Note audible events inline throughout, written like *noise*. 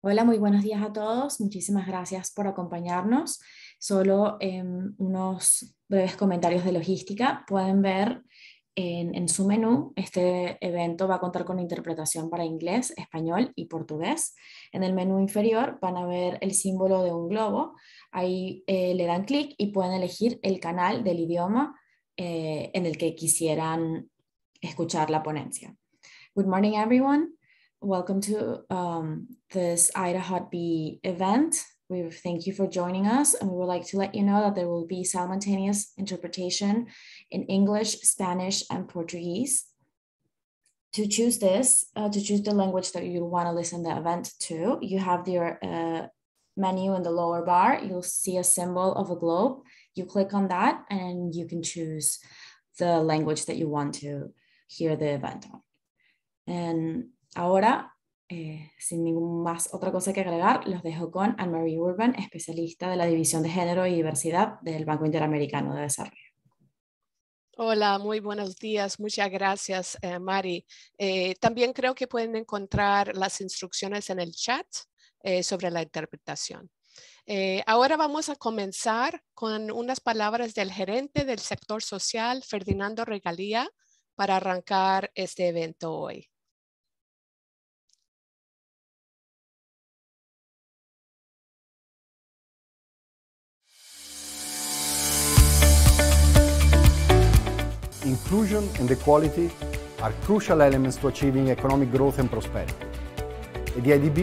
Hola, muy buenos días a todos. Muchísimas gracias por acompañarnos. Solo em, unos breves comentarios de logística. Pueden ver en, su menú, este evento va a contar con interpretación para inglés, español y portugués. En el menú inferior van a ver el símbolo de un globo. Ahí eh, le dan clic y pueden elegir el canal del idioma eh, en el que quisieran escuchar la ponencia. Good morning, everyone. welcome to um, this Ida Hot Bee event. We thank you for joining us, and we would like to let you know that there will be simultaneous interpretation in English, Spanish, and Portuguese. To choose this, uh, to choose the language that you want to listen the event to, you have your uh, menu in the lower bar. You'll see a symbol of a globe. You click on that, and you can choose the language that you want to hear the event on. And ahora, eh, sin ningún más otra cosa que agregar, los dejo con Anne-Marie Urban, especialista de la División de Género y Diversidad del Banco Interamericano de Desarrollo. Hola, muy buenos días. Muchas gracias, eh, Mari. Eh, también creo que pueden encontrar las instrucciones en el chat sobre la interpretación. ahora vamos a comenzar con unas palabras del gerente del sector social, Ferdinando Regalía, para arrancar este evento hoy. inclusion and equality are crucial elements to achieving economic growth and prosperity. At the IDB,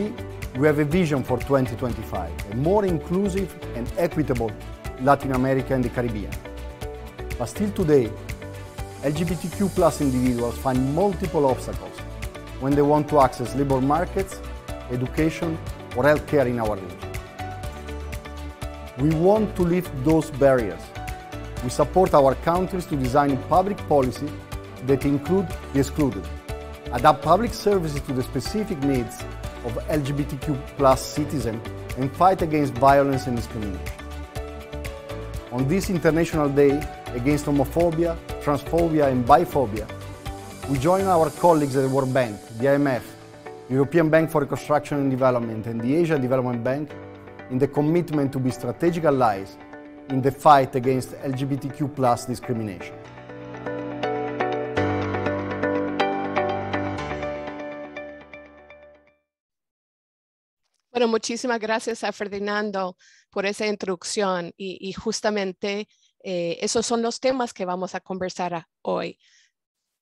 we have a vision for 2025, a more inclusive and equitable Latin America and the Caribbean. But still today, LGBTQ plus individuals find multiple obstacles when they want to access labor markets, education or healthcare in our region. We want to lift those barriers we support our countries to design public policy that include the excluded, adapt public services to the specific needs of LGBTQ plus citizens, and fight against violence and discrimination. On this International Day against homophobia, transphobia and biphobia, we join our colleagues at the World Bank, the IMF, European Bank for Reconstruction and Development and the Asia Development Bank in the commitment to be strategic allies in the fight against LGBTQ discrimination. Bueno, muchísimas gracias a Ferdinando por esa introducción y, justamente eh, esos son los temas que vamos a conversar hoy.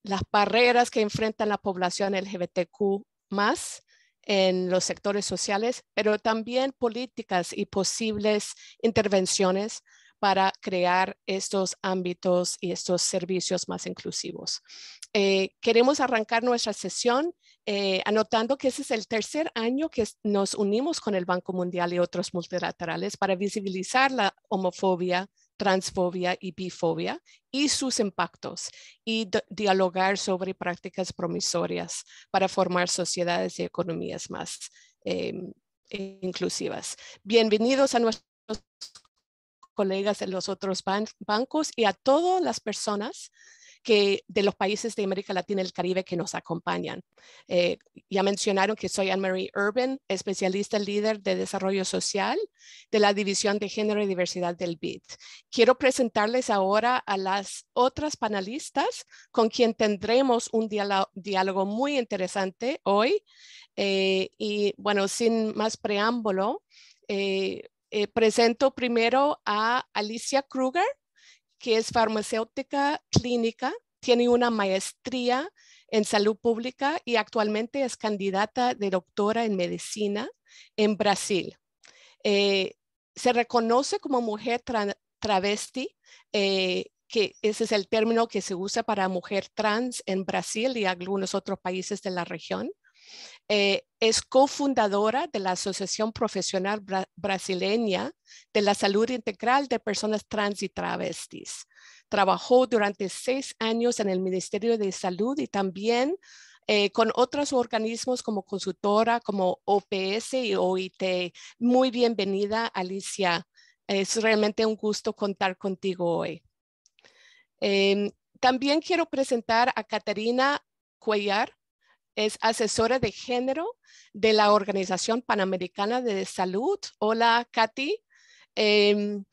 Las barreras que enfrentan la población LGBTQ más en los sectores sociales, pero también políticas y posibles intervenciones para crear estos ámbitos y estos servicios más inclusivos. Eh, queremos arrancar nuestra sesión eh, anotando que ese es el tercer año que nos unimos con el Banco Mundial y otros multilaterales para visibilizar la homofobia transfobia y bifobia y sus impactos y dialogar sobre prácticas promisorias para formar sociedades y economías más em, inclusivas. Bienvenidos a nuestros colegas de los otros bancos y a todas las personas que de los países de América Latina y el Caribe que nos acompañan. Eh, ya mencionaron que soy Anne-Marie Urban, especialista líder de desarrollo social de la División de Género y Diversidad del BID. Quiero presentarles ahora a las otras panelistas con quien tendremos un diálogo muy interesante hoy. Eh, y bueno, sin más preámbulo, eh, presento primero a Alicia Kruger, que es farmacéutica clínica, tiene una maestría en salud pública y actualmente es candidata de doctora en medicina en Brasil. Eh, se reconoce como mujer travesti, eh, que ese es el término que se usa para mujer trans en Brasil y algunos otros países de la región. Eh, es cofundadora de la Asociación Profesional Brasileña de la Salud Integral de Personas Trans y Travestis. Trabajó durante seis años en el Ministerio de Salud y también eh, con otros organismos como consultora, como OPS y OIT. Muy bienvenida, Alicia. Es realmente un gusto contar contigo hoy. Em, también quiero presentar a Caterina Cuellar es asesora de género de la Organización Panamericana de Salud. Hola, Katy. Em,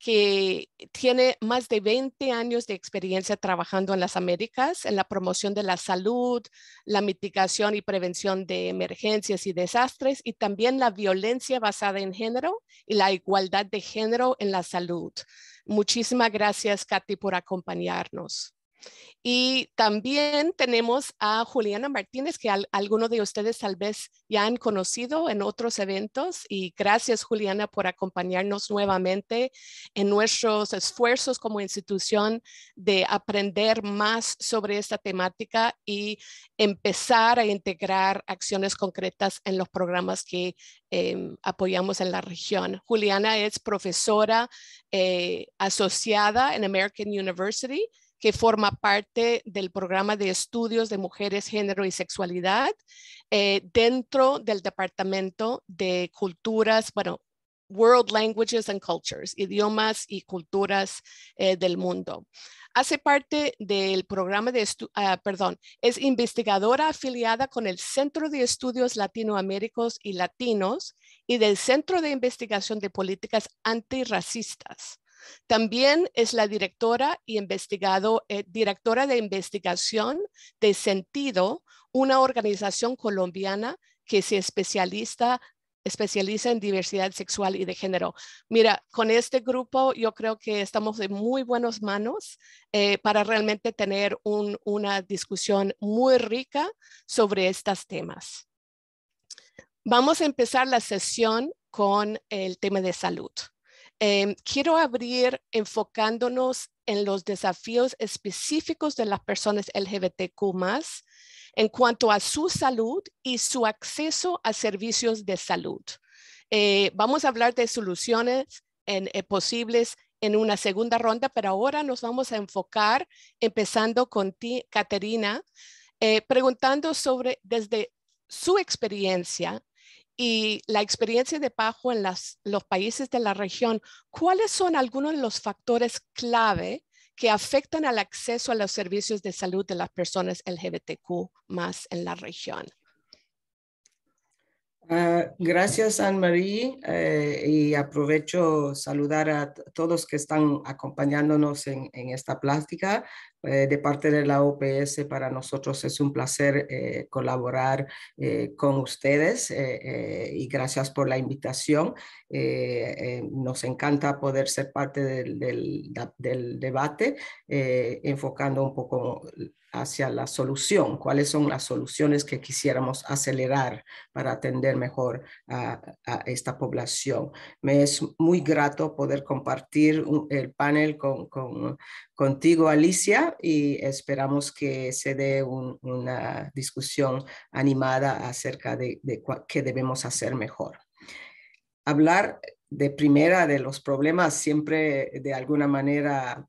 que tiene más de 20 años de experiencia trabajando en las Américas en la promoción de la salud, la mitigación y prevención de emergencias y desastres y también la violencia basada en género y la igualdad de género en la salud. Muchísimas gracias, Katy, por acompañarnos. Y también tenemos a Juliana Martínez, que algunos de ustedes tal vez ya han conocido en otros eventos. Y gracias, Juliana, por acompañarnos nuevamente en nuestros esfuerzos como institución de aprender más sobre esta temática y empezar a integrar acciones concretas en los programas que em, apoyamos en la región. Juliana es profesora eh, asociada en American University que forma parte del programa de estudios de mujeres, género y sexualidad eh, dentro del Departamento de Culturas, bueno, World Languages and Cultures, idiomas y culturas eh, del mundo. Hace parte del programa de, Estudios, ah, perdón, es investigadora afiliada con el Centro de Estudios Latinoaméricos y Latinos y del Centro de Investigación de Políticas Antirracistas. También es la directora y eh, directora de investigación de sentido, una organización colombiana que se especializa en diversidad sexual y de género. Mira, con este grupo yo creo que estamos en muy buenas manos eh, para realmente tener una discusión muy rica sobre estos temas. Vamos a empezar la sesión con el tema de salud. Em, quiero abrir enfocándonos en los desafíos específicos de las personas LGBTQ en cuanto a su salud y su acceso a servicios de salud. Eh, vamos a hablar de soluciones eh, posibles en una segunda ronda, pero ahora nos vamos a enfocar, empezando con ti, Caterina, eh, preguntando sobre desde su experiencia, y la experiencia de Pajo en las, los países de la región, ¿cuáles son algunos de los factores clave que afectan al acceso a los servicios de salud de las personas LGBTQ más en la región? Ah, gracias, Anne-Marie, eh, y aprovecho saludar a todos que están acompañándonos en, en esta plática. Eh, de parte de la OPS, para nosotros es un placer eh, colaborar eh, con ustedes y gracias por la invitación. nos encanta poder ser parte del, debate, enfocando un poco hacia la solución, cuáles son las soluciones que quisiéramos acelerar para atender mejor a, esta población. Me es muy grato poder compartir el panel con, con, contigo, Alicia, y esperamos que se dé una discusión animada acerca de qué debemos hacer mejor. Hablar de primera de los problemas siempre de alguna manera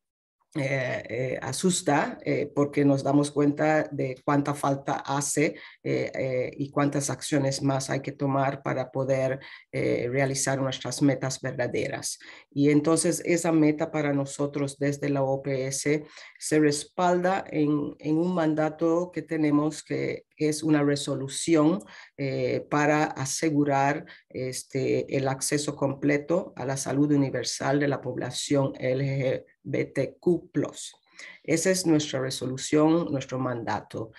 eh, eh, asusta eh, porque nos damos cuenta de cuánta falta hace y cuántas acciones más hay que tomar para poder realizar nuestras metas verdaderas. Y entonces esa meta para nosotros desde la OPS se respalda en un mandato que tenemos que es una resolución eh, para asegurar este, el acceso completo a la salud universal de la población LGBTQ. Esa es nuestra resolución, nuestro mandato.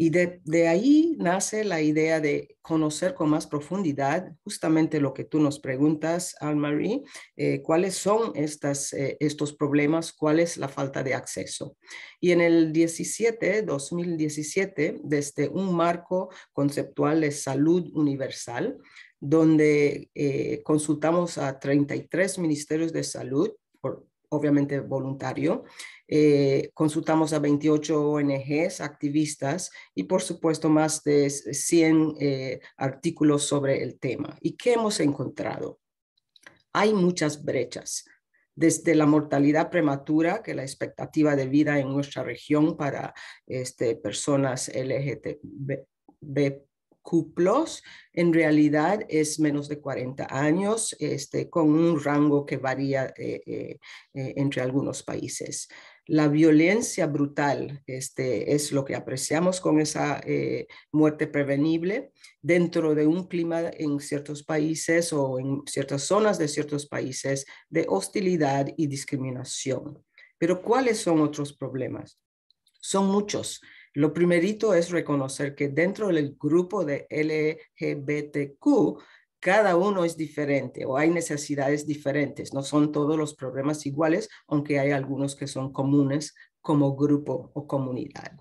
Y de, de, ahí nace la idea de conocer con más profundidad justamente lo que tú nos preguntas, Anne-Marie, eh, cuáles son estas, eh, estos problemas, cuál es la falta de acceso. Y en el 17, 2017, desde un marco conceptual de salud universal, donde eh, consultamos a 33 ministerios de salud por obviamente voluntario. Eh, consultamos a 28 ONGs, activistas y por supuesto más de 100 eh, artículos sobre el tema. ¿Y qué hemos encontrado? Hay muchas brechas, desde la mortalidad prematura, que la expectativa de vida en nuestra región para este, personas LGTB cuplos, en realidad es menos de 40 años, este, con un rango que varía eh, eh, eh, entre algunos países. La violencia brutal este, es lo que apreciamos con esa muerte prevenible dentro de un clima en ciertos países o en ciertas zonas de ciertos países de hostilidad y discriminación. Pero ¿cuáles son otros problemas? Son muchos lo primerito es reconocer que dentro del grupo de LGBTQ, cada uno es diferente o hay necesidades diferentes. No son todos los problemas iguales, aunque hay algunos que son comunes como grupo o comunidad.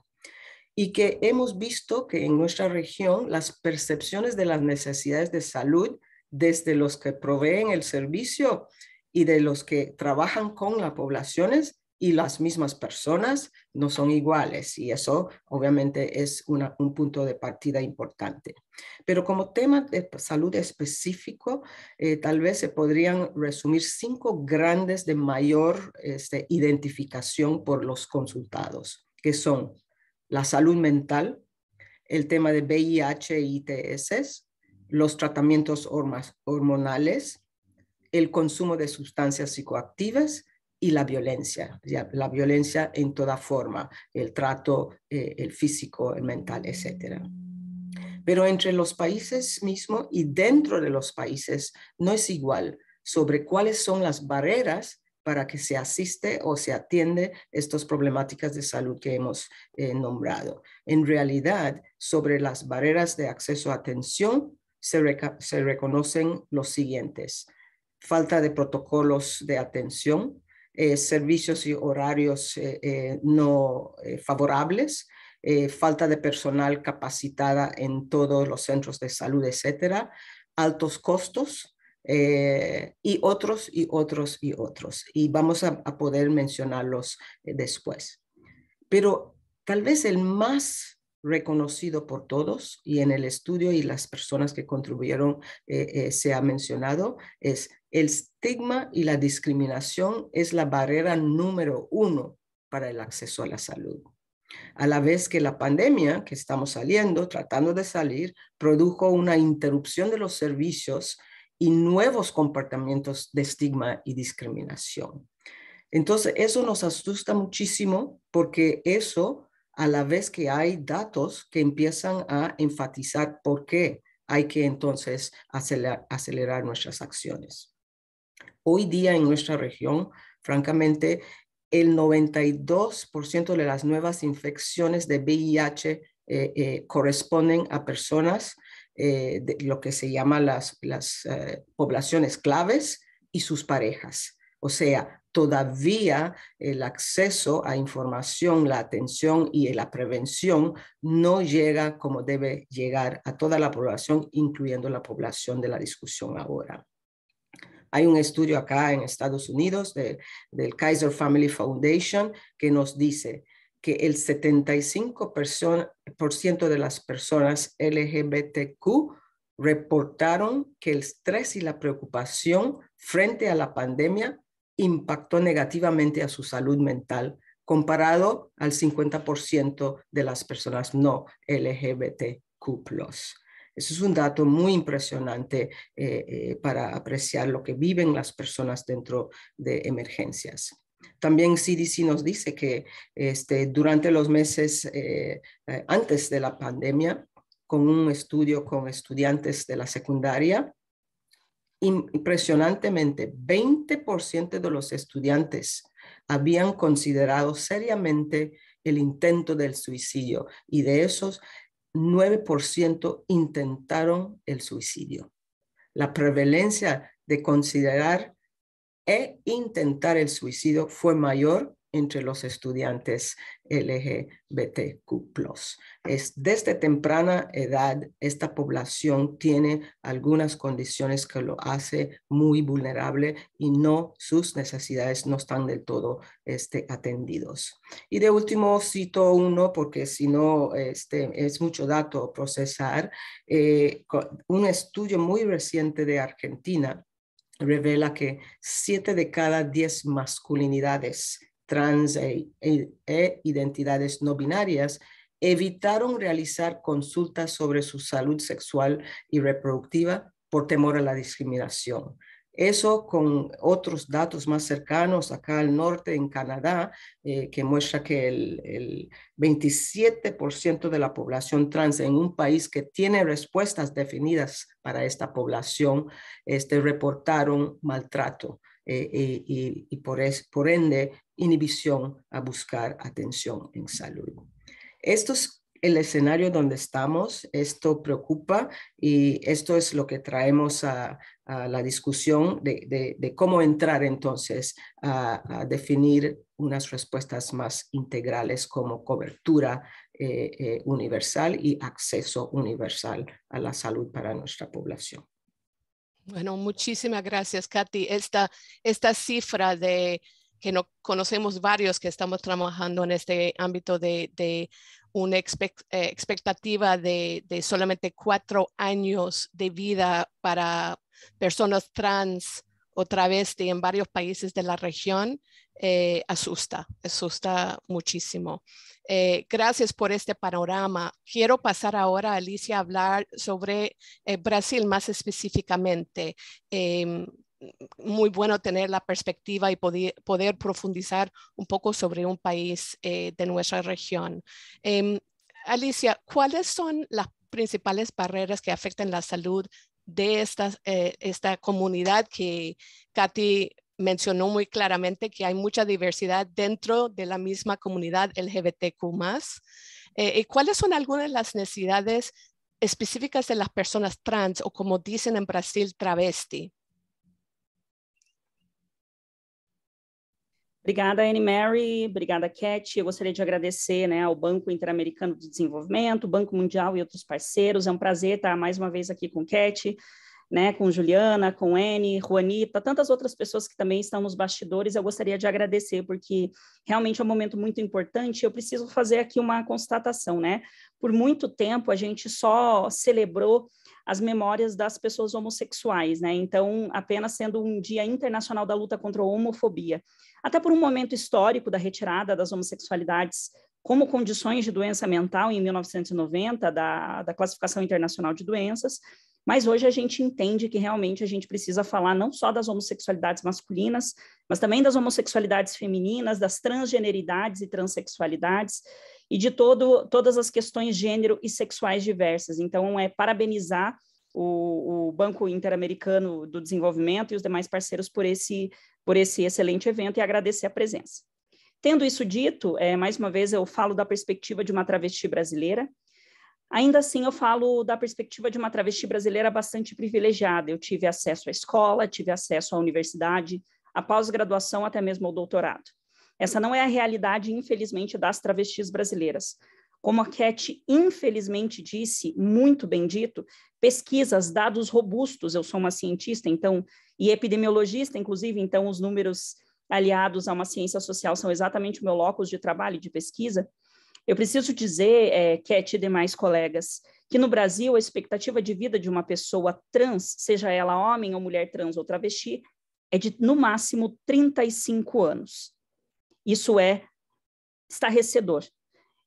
Y que hemos visto que en nuestra región las percepciones de las necesidades de salud desde los que proveen el servicio y de los que trabajan con las poblaciones y las mismas personas no son iguales y eso obviamente es un punto de partida importante. Pero como tema de salud específico, eh, tal vez se podrían resumir cinco grandes de mayor este, identificación por los consultados, que son la salud mental, el tema de VIH e ITS, los tratamientos hormonales, el consumo de sustancias psicoactivas y la violencia, la violencia en toda forma, el trato, eh, el físico, el mental, etc. Pero entre los países mismos y dentro de los países no es igual sobre cuáles son las barreras para que se asiste o se atiende estas problemáticas de salud que hemos eh, nombrado. En realidad, sobre las barreras de acceso a atención se, se reconocen los siguientes. Falta de protocolos de atención, eh, servicios y horarios eh, eh, no favorables, falta de personal capacitada en todos los centros de salud, etcétera, altos costos y otros y otros y otros. Y vamos a, poder mencionarlos después. Pero tal vez el más reconocido por todos y en el estudio y las personas que contribuyeron se ha mencionado es el estigma y la discriminación es la barrera número uno para el acceso a la salud. A la vez que la pandemia que estamos saliendo, tratando de salir, produjo una interrupción de los servicios y nuevos comportamientos de estigma y discriminación. Entonces, eso nos asusta muchísimo porque eso, a la vez que hay datos que empiezan a enfatizar por qué hay que entonces acelerar, acelerar nuestras acciones. Hoy día en nuestra región, francamente, el 92% de las nuevas infecciones de VIH eh, eh, corresponden a personas eh, de lo que se llama las poblaciones claves y sus parejas. O sea, todavía el acceso a información, la atención y la prevención no llega como debe llegar a toda la población, incluyendo la población de la discusión ahora. Hay un estudio acá en Estados Unidos del Kaiser Family Foundation que nos dice que el 75% de las personas LGBTQ reportaron que el estrés y la preocupación frente a la pandemia impactó negativamente a su salud mental comparado al 50% de las personas no LGBTQ eso es un dato muy impresionante eh, eh, para apreciar lo que viven las personas dentro de emergencias. También CDC nos dice que este, durante los meses eh, antes de la pandemia, con un estudio con estudiantes de la secundaria, impresionantemente 20% de los estudiantes habían considerado seriamente el intento del suicidio y de esos 9% intentaron el suicidio. La prevalencia de considerar e intentar el suicidio fue mayor entre los estudiantes LGBTQ. Es, desde temprana edad, esta población tiene algunas condiciones que lo hace muy vulnerable y no sus necesidades no están del todo este, atendidos. Y de último, cito uno porque si no este, es mucho dato procesar. Eh, un estudio muy reciente de Argentina revela que siete de cada 10 masculinidades trans e, e, e, identidades no binarias, evitaron realizar consultas sobre su salud sexual y reproductiva por temor a la discriminación. Eso con otros datos más cercanos acá al norte, en Canadá, eh, que muestra que el, 27% de la población trans en un país que tiene respuestas definidas para esta población, este, reportaron maltrato eh, eh, y, por, ende inhibición a buscar atención en salud. Esto es el escenario donde estamos, esto preocupa y esto es lo que traemos a, la discusión de, cómo entrar entonces a, definir unas respuestas más integrales como cobertura eh, universal y acceso universal a la salud para nuestra población. Bueno, muchísimas gracias, Katy. Esta, esta cifra de que no conocemos varios que estamos trabajando en este ámbito de, una eh, expectativa de, solamente cuatro años de vida para personas trans otra vez en varios países de la región eh, asusta, asusta muchísimo. Eh, gracias por este panorama. Quiero pasar ahora, Alicia, a hablar sobre eh, Brasil más específicamente. Em, muy bueno tener la perspectiva y poder, poder, profundizar un poco sobre un país de nuestra región. Em, Alicia, ¿cuáles son las principales barreras que afectan la salud de eh, esta comunidad que Katy mencionó muy claramente que hay mucha diversidad dentro de la misma comunidad LGBTQ eh, ¿Y cuáles son algunas de las necesidades específicas de las personas trans o como dicen en Brasil, travesti? Obrigada, Anne Mary, obrigada, Cat. Eu gostaria de agradecer né, ao Banco Interamericano de Desenvolvimento, Banco Mundial e outros parceiros. É um prazer estar mais uma vez aqui com Cat, né, com Juliana, com Anne, Juanita, tantas outras pessoas que também estão nos bastidores. Eu gostaria de agradecer, porque realmente é um momento muito importante. Eu preciso fazer aqui uma constatação. Né? Por muito tempo, a gente só celebrou as memórias das pessoas homossexuais, né? Então, apenas sendo um Dia Internacional da Luta contra a Homofobia. Até por um momento histórico da retirada das homossexualidades como condições de doença mental em 1990 da, da classificação internacional de doenças, mas hoje a gente entende que realmente a gente precisa falar não só das homossexualidades masculinas, mas também das homossexualidades femininas, das transgeneridades e transexualidades e de todo, todas as questões gênero e sexuais diversas. Então, é parabenizar o, o Banco Interamericano do Desenvolvimento e os demais parceiros por esse, por esse excelente evento e agradecer a presença. Tendo isso dito, é, mais uma vez eu falo da perspectiva de uma travesti brasileira. Ainda assim, eu falo da perspectiva de uma travesti brasileira bastante privilegiada. Eu tive acesso à escola, tive acesso à universidade, à pós-graduação, até mesmo ao doutorado. Essa não é a realidade, infelizmente, das travestis brasileiras. Como a Cat infelizmente disse, muito bem dito, pesquisas, dados robustos, eu sou uma cientista, então, e epidemiologista, inclusive, então os números aliados a uma ciência social são exatamente o meu locus de trabalho e de pesquisa. Eu preciso dizer, é, Cat e demais colegas, que no Brasil a expectativa de vida de uma pessoa trans, seja ela homem ou mulher trans ou travesti, é de no máximo 35 anos. Isso é estarrecedor.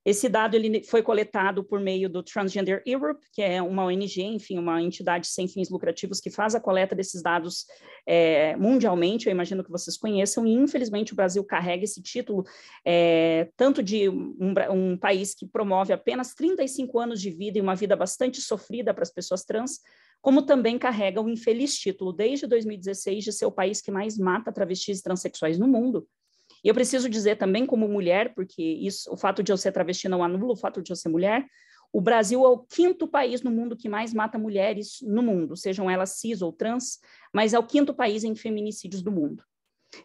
Esse dado ele foi coletado por meio do Transgender Europe, que é uma ONG, enfim, uma entidade sem fins lucrativos que faz a coleta desses dados é, mundialmente. Eu imagino que vocês conheçam, e infelizmente o Brasil carrega esse título, é, tanto de um, um país que promove apenas 35 anos de vida e uma vida bastante sofrida para as pessoas trans, como também carrega o infeliz título, desde 2016, de ser o país que mais mata travestis e transexuais no mundo. E eu preciso dizer também, como mulher, porque isso, o fato de eu ser travesti não anula o fato de eu ser mulher, o Brasil é o quinto país no mundo que mais mata mulheres no mundo, sejam elas cis ou trans, mas é o quinto país em feminicídios do mundo.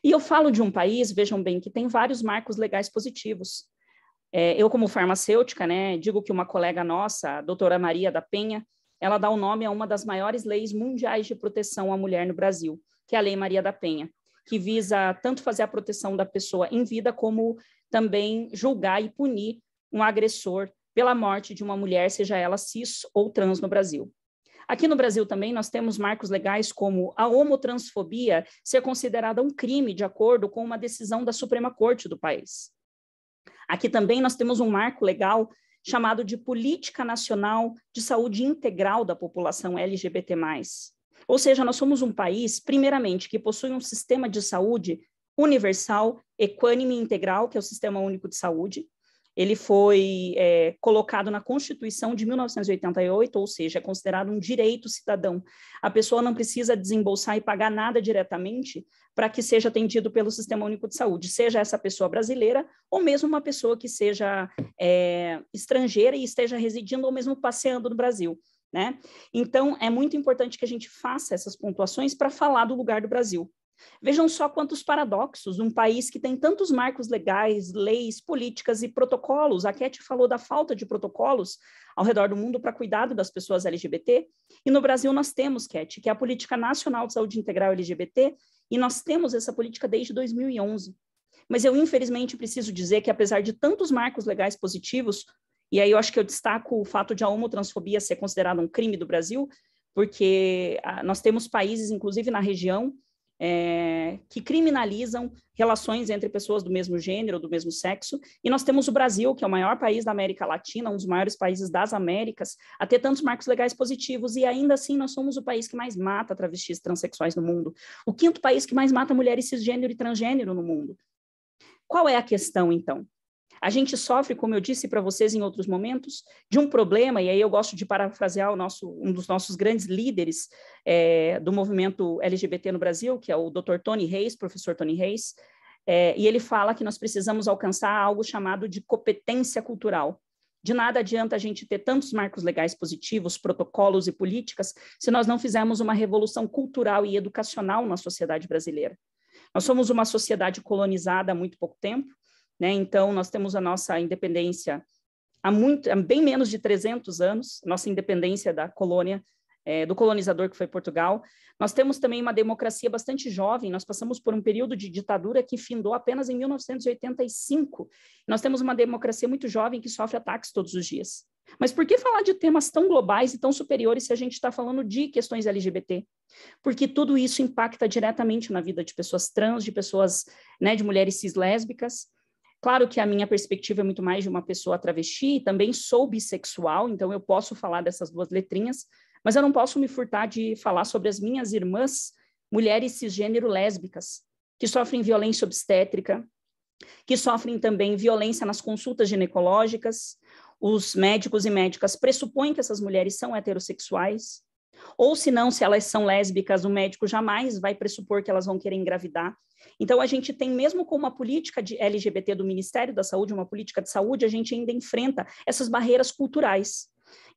E eu falo de um país, vejam bem, que tem vários marcos legais positivos. É, eu, como farmacêutica, né, digo que uma colega nossa, a doutora Maria da Penha, ela dá o nome a uma das maiores leis mundiais de proteção à mulher no Brasil, que é a Lei Maria da Penha que visa tanto fazer a proteção da pessoa em vida, como também julgar e punir um agressor pela morte de uma mulher, seja ela cis ou trans no Brasil. Aqui no Brasil também nós temos marcos legais como a homotransfobia ser considerada um crime de acordo com uma decisão da Suprema Corte do país. Aqui também nós temos um marco legal chamado de Política Nacional de Saúde Integral da População LGBT+. Ou seja, nós somos um país, primeiramente, que possui um sistema de saúde universal, equânime e integral, que é o Sistema Único de Saúde. Ele foi é, colocado na Constituição de 1988, ou seja, é considerado um direito cidadão. A pessoa não precisa desembolsar e pagar nada diretamente para que seja atendido pelo Sistema Único de Saúde, seja essa pessoa brasileira ou mesmo uma pessoa que seja é, estrangeira e esteja residindo ou mesmo passeando no Brasil. Né? Então, é muito importante que a gente faça essas pontuações para falar do lugar do Brasil. Vejam só quantos paradoxos um país que tem tantos marcos legais, leis, políticas e protocolos. A Cat falou da falta de protocolos ao redor do mundo para cuidado das pessoas LGBT. E no Brasil nós temos, Cat, que é a Política Nacional de Saúde Integral LGBT, e nós temos essa política desde 2011. Mas eu, infelizmente, preciso dizer que, apesar de tantos marcos legais positivos, e aí eu acho que eu destaco o fato de a homotransfobia ser considerada um crime do Brasil, porque ah, nós temos países, inclusive na região, é, que criminalizam relações entre pessoas do mesmo gênero, do mesmo sexo, e nós temos o Brasil, que é o maior país da América Latina, um dos maiores países das Américas, a ter tantos marcos legais positivos, e ainda assim nós somos o país que mais mata travestis transexuais no mundo, o quinto país que mais mata mulheres cisgênero e transgênero no mundo. Qual é a questão, então? A gente sofre, como eu disse para vocês em outros momentos, de um problema, e aí eu gosto de parafrasear o nosso, um dos nossos grandes líderes é, do movimento LGBT no Brasil, que é o Dr. Tony Reis, professor Tony Reis, é, e ele fala que nós precisamos alcançar algo chamado de competência cultural. De nada adianta a gente ter tantos marcos legais positivos, protocolos e políticas, se nós não fizermos uma revolução cultural e educacional na sociedade brasileira. Nós somos uma sociedade colonizada há muito pouco tempo, né? Então, nós temos a nossa independência há, muito, há bem menos de 300 anos, nossa independência da colônia, é, do colonizador que foi Portugal. Nós temos também uma democracia bastante jovem, nós passamos por um período de ditadura que findou apenas em 1985. Nós temos uma democracia muito jovem que sofre ataques todos os dias. Mas por que falar de temas tão globais e tão superiores se a gente está falando de questões LGBT? Porque tudo isso impacta diretamente na vida de pessoas trans, de pessoas, né, de mulheres cislésbicas. Claro que a minha perspectiva é muito mais de uma pessoa travesti, também sou bissexual, então eu posso falar dessas duas letrinhas, mas eu não posso me furtar de falar sobre as minhas irmãs, mulheres cisgênero lésbicas, que sofrem violência obstétrica, que sofrem também violência nas consultas ginecológicas. Os médicos e médicas pressupõem que essas mulheres são heterossexuais, ou se não, se elas são lésbicas, o médico jamais vai pressupor que elas vão querer engravidar. Então a gente tem mesmo com uma política de LGBT do Ministério da Saúde, uma política de saúde, a gente ainda enfrenta essas barreiras culturais.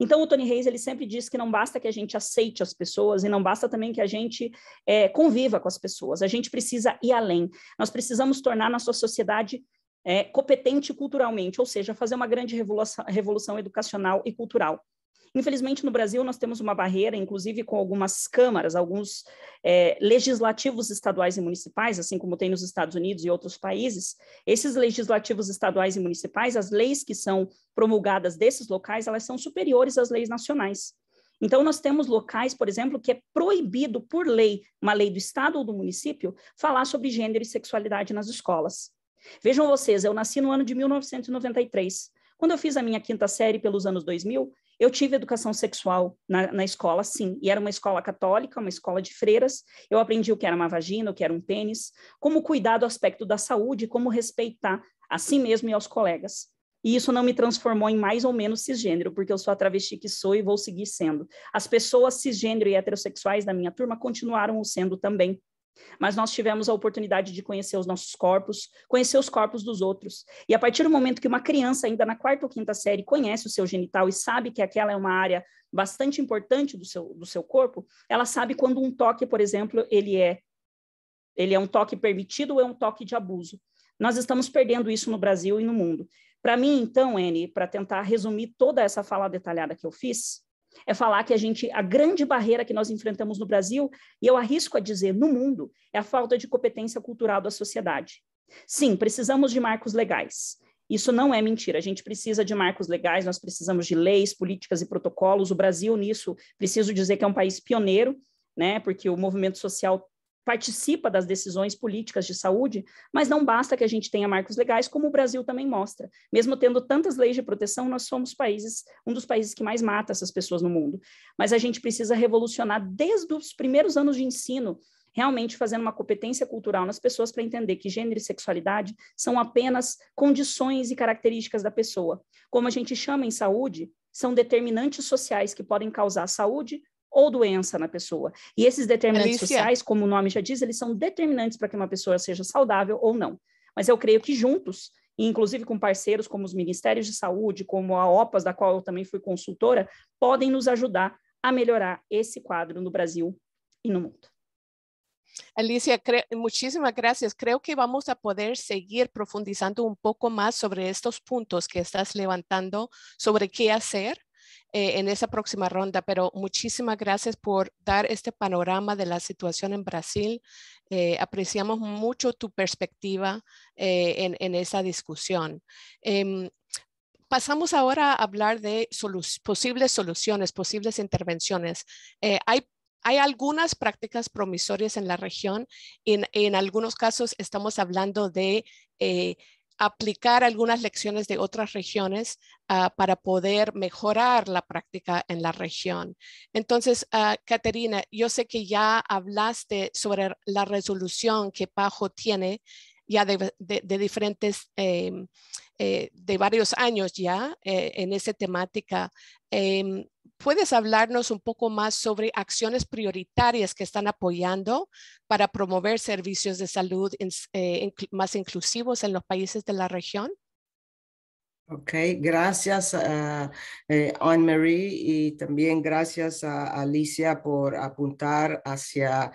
Então, o Tony Reis ele sempre diz que não basta que a gente aceite as pessoas e não basta também que a gente é, conviva com as pessoas. A gente precisa ir além. Nós precisamos tornar nossa sociedade é, competente culturalmente, ou seja, fazer uma grande revolução, revolução educacional e cultural. Infelizmente, no Brasil, nós temos uma barreira, inclusive com algumas câmaras, alguns é, legislativos estaduais e municipais, assim como tem nos Estados Unidos e outros países. Esses legislativos estaduais e municipais, as leis que são promulgadas desses locais, elas são superiores às leis nacionais. Então, nós temos locais, por exemplo, que é proibido por lei, uma lei do estado ou do município, falar sobre gênero e sexualidade nas escolas. Vejam vocês, eu nasci no ano de 1993. Quando eu fiz a minha quinta série pelos anos 2000, eu tive educação sexual na, na escola, sim, e era uma escola católica, uma escola de freiras. Eu aprendi o que era uma vagina, o que era um pênis, como cuidar do aspecto da saúde, como respeitar a si mesmo e aos colegas. E isso não me transformou em mais ou menos cisgênero, porque eu sou a travesti que sou e vou seguir sendo. As pessoas cisgênero e heterossexuais da minha turma continuaram sendo também. Mas nós tivemos a oportunidade de conhecer os nossos corpos, conhecer os corpos dos outros. E a partir do momento que uma criança, ainda na quarta ou quinta série, conhece o seu genital e sabe que aquela é uma área bastante importante do seu, do seu corpo, ela sabe quando um toque, por exemplo, ele é ele é um toque permitido ou é um toque de abuso. Nós estamos perdendo isso no Brasil e no mundo. Para mim, então, Anne, para tentar resumir toda essa fala detalhada que eu fiz, é falar que a gente a grande barreira que nós enfrentamos no Brasil e eu arrisco a dizer no mundo é a falta de competência cultural da sociedade. Sim, precisamos de marcos legais. Isso não é mentira. A gente precisa de marcos legais, nós precisamos de leis, políticas e protocolos. O Brasil nisso preciso dizer que é um país pioneiro, né? Porque o movimento social participa das decisões políticas de saúde, mas não basta que a gente tenha marcos legais, como o Brasil também mostra. Mesmo tendo tantas leis de proteção, nós somos países, um dos países que mais mata essas pessoas no mundo. Mas a gente precisa revolucionar desde os primeiros anos de ensino, realmente fazendo uma competência cultural nas pessoas para entender que gênero e sexualidade são apenas condições e características da pessoa. Como a gente chama em saúde, são determinantes sociais que podem causar saúde ou doença na pessoa. E esses determinantes Alicia. sociais, como o nome já diz, eles são determinantes para que uma pessoa seja saudável ou não. Mas eu creio que juntos, inclusive com parceiros como os Ministérios de Saúde, como a OPAS, da qual eu também fui consultora, podem nos ajudar a melhorar esse quadro no Brasil e no mundo. Alicia, muchísimas gracias. Creo que vamos a poder seguir profundizando un poco más sobre estos puntos que estás levantando, sobre qué hacer Eh, en esa próxima ronda, pero muchísimas gracias por dar este panorama de la situación en Brasil. Eh, apreciamos mucho tu perspectiva eh, en, esa discusión. Em, pasamos ahora a hablar de posibles soluciones, posibles intervenciones. hay algunas prácticas promisorias en la región. En, algunos casos estamos hablando de aplicar algunas lecciones de otras regiones ah, para poder mejorar la práctica en la región. Entonces, ah, Caterina, yo sé que ya hablaste sobre la resolución que Pajo tiene ya de, de, diferentes, em, eh, de varios años ya eh, en esa temática. Em, ¿Puedes hablarnos un poco más sobre acciones prioritarias que están apoyando para promover servicios de salud eh, más inclusivos en los países de la región? Ok, gracias a ah, Anne-Marie y también gracias a Alicia por apuntar hacia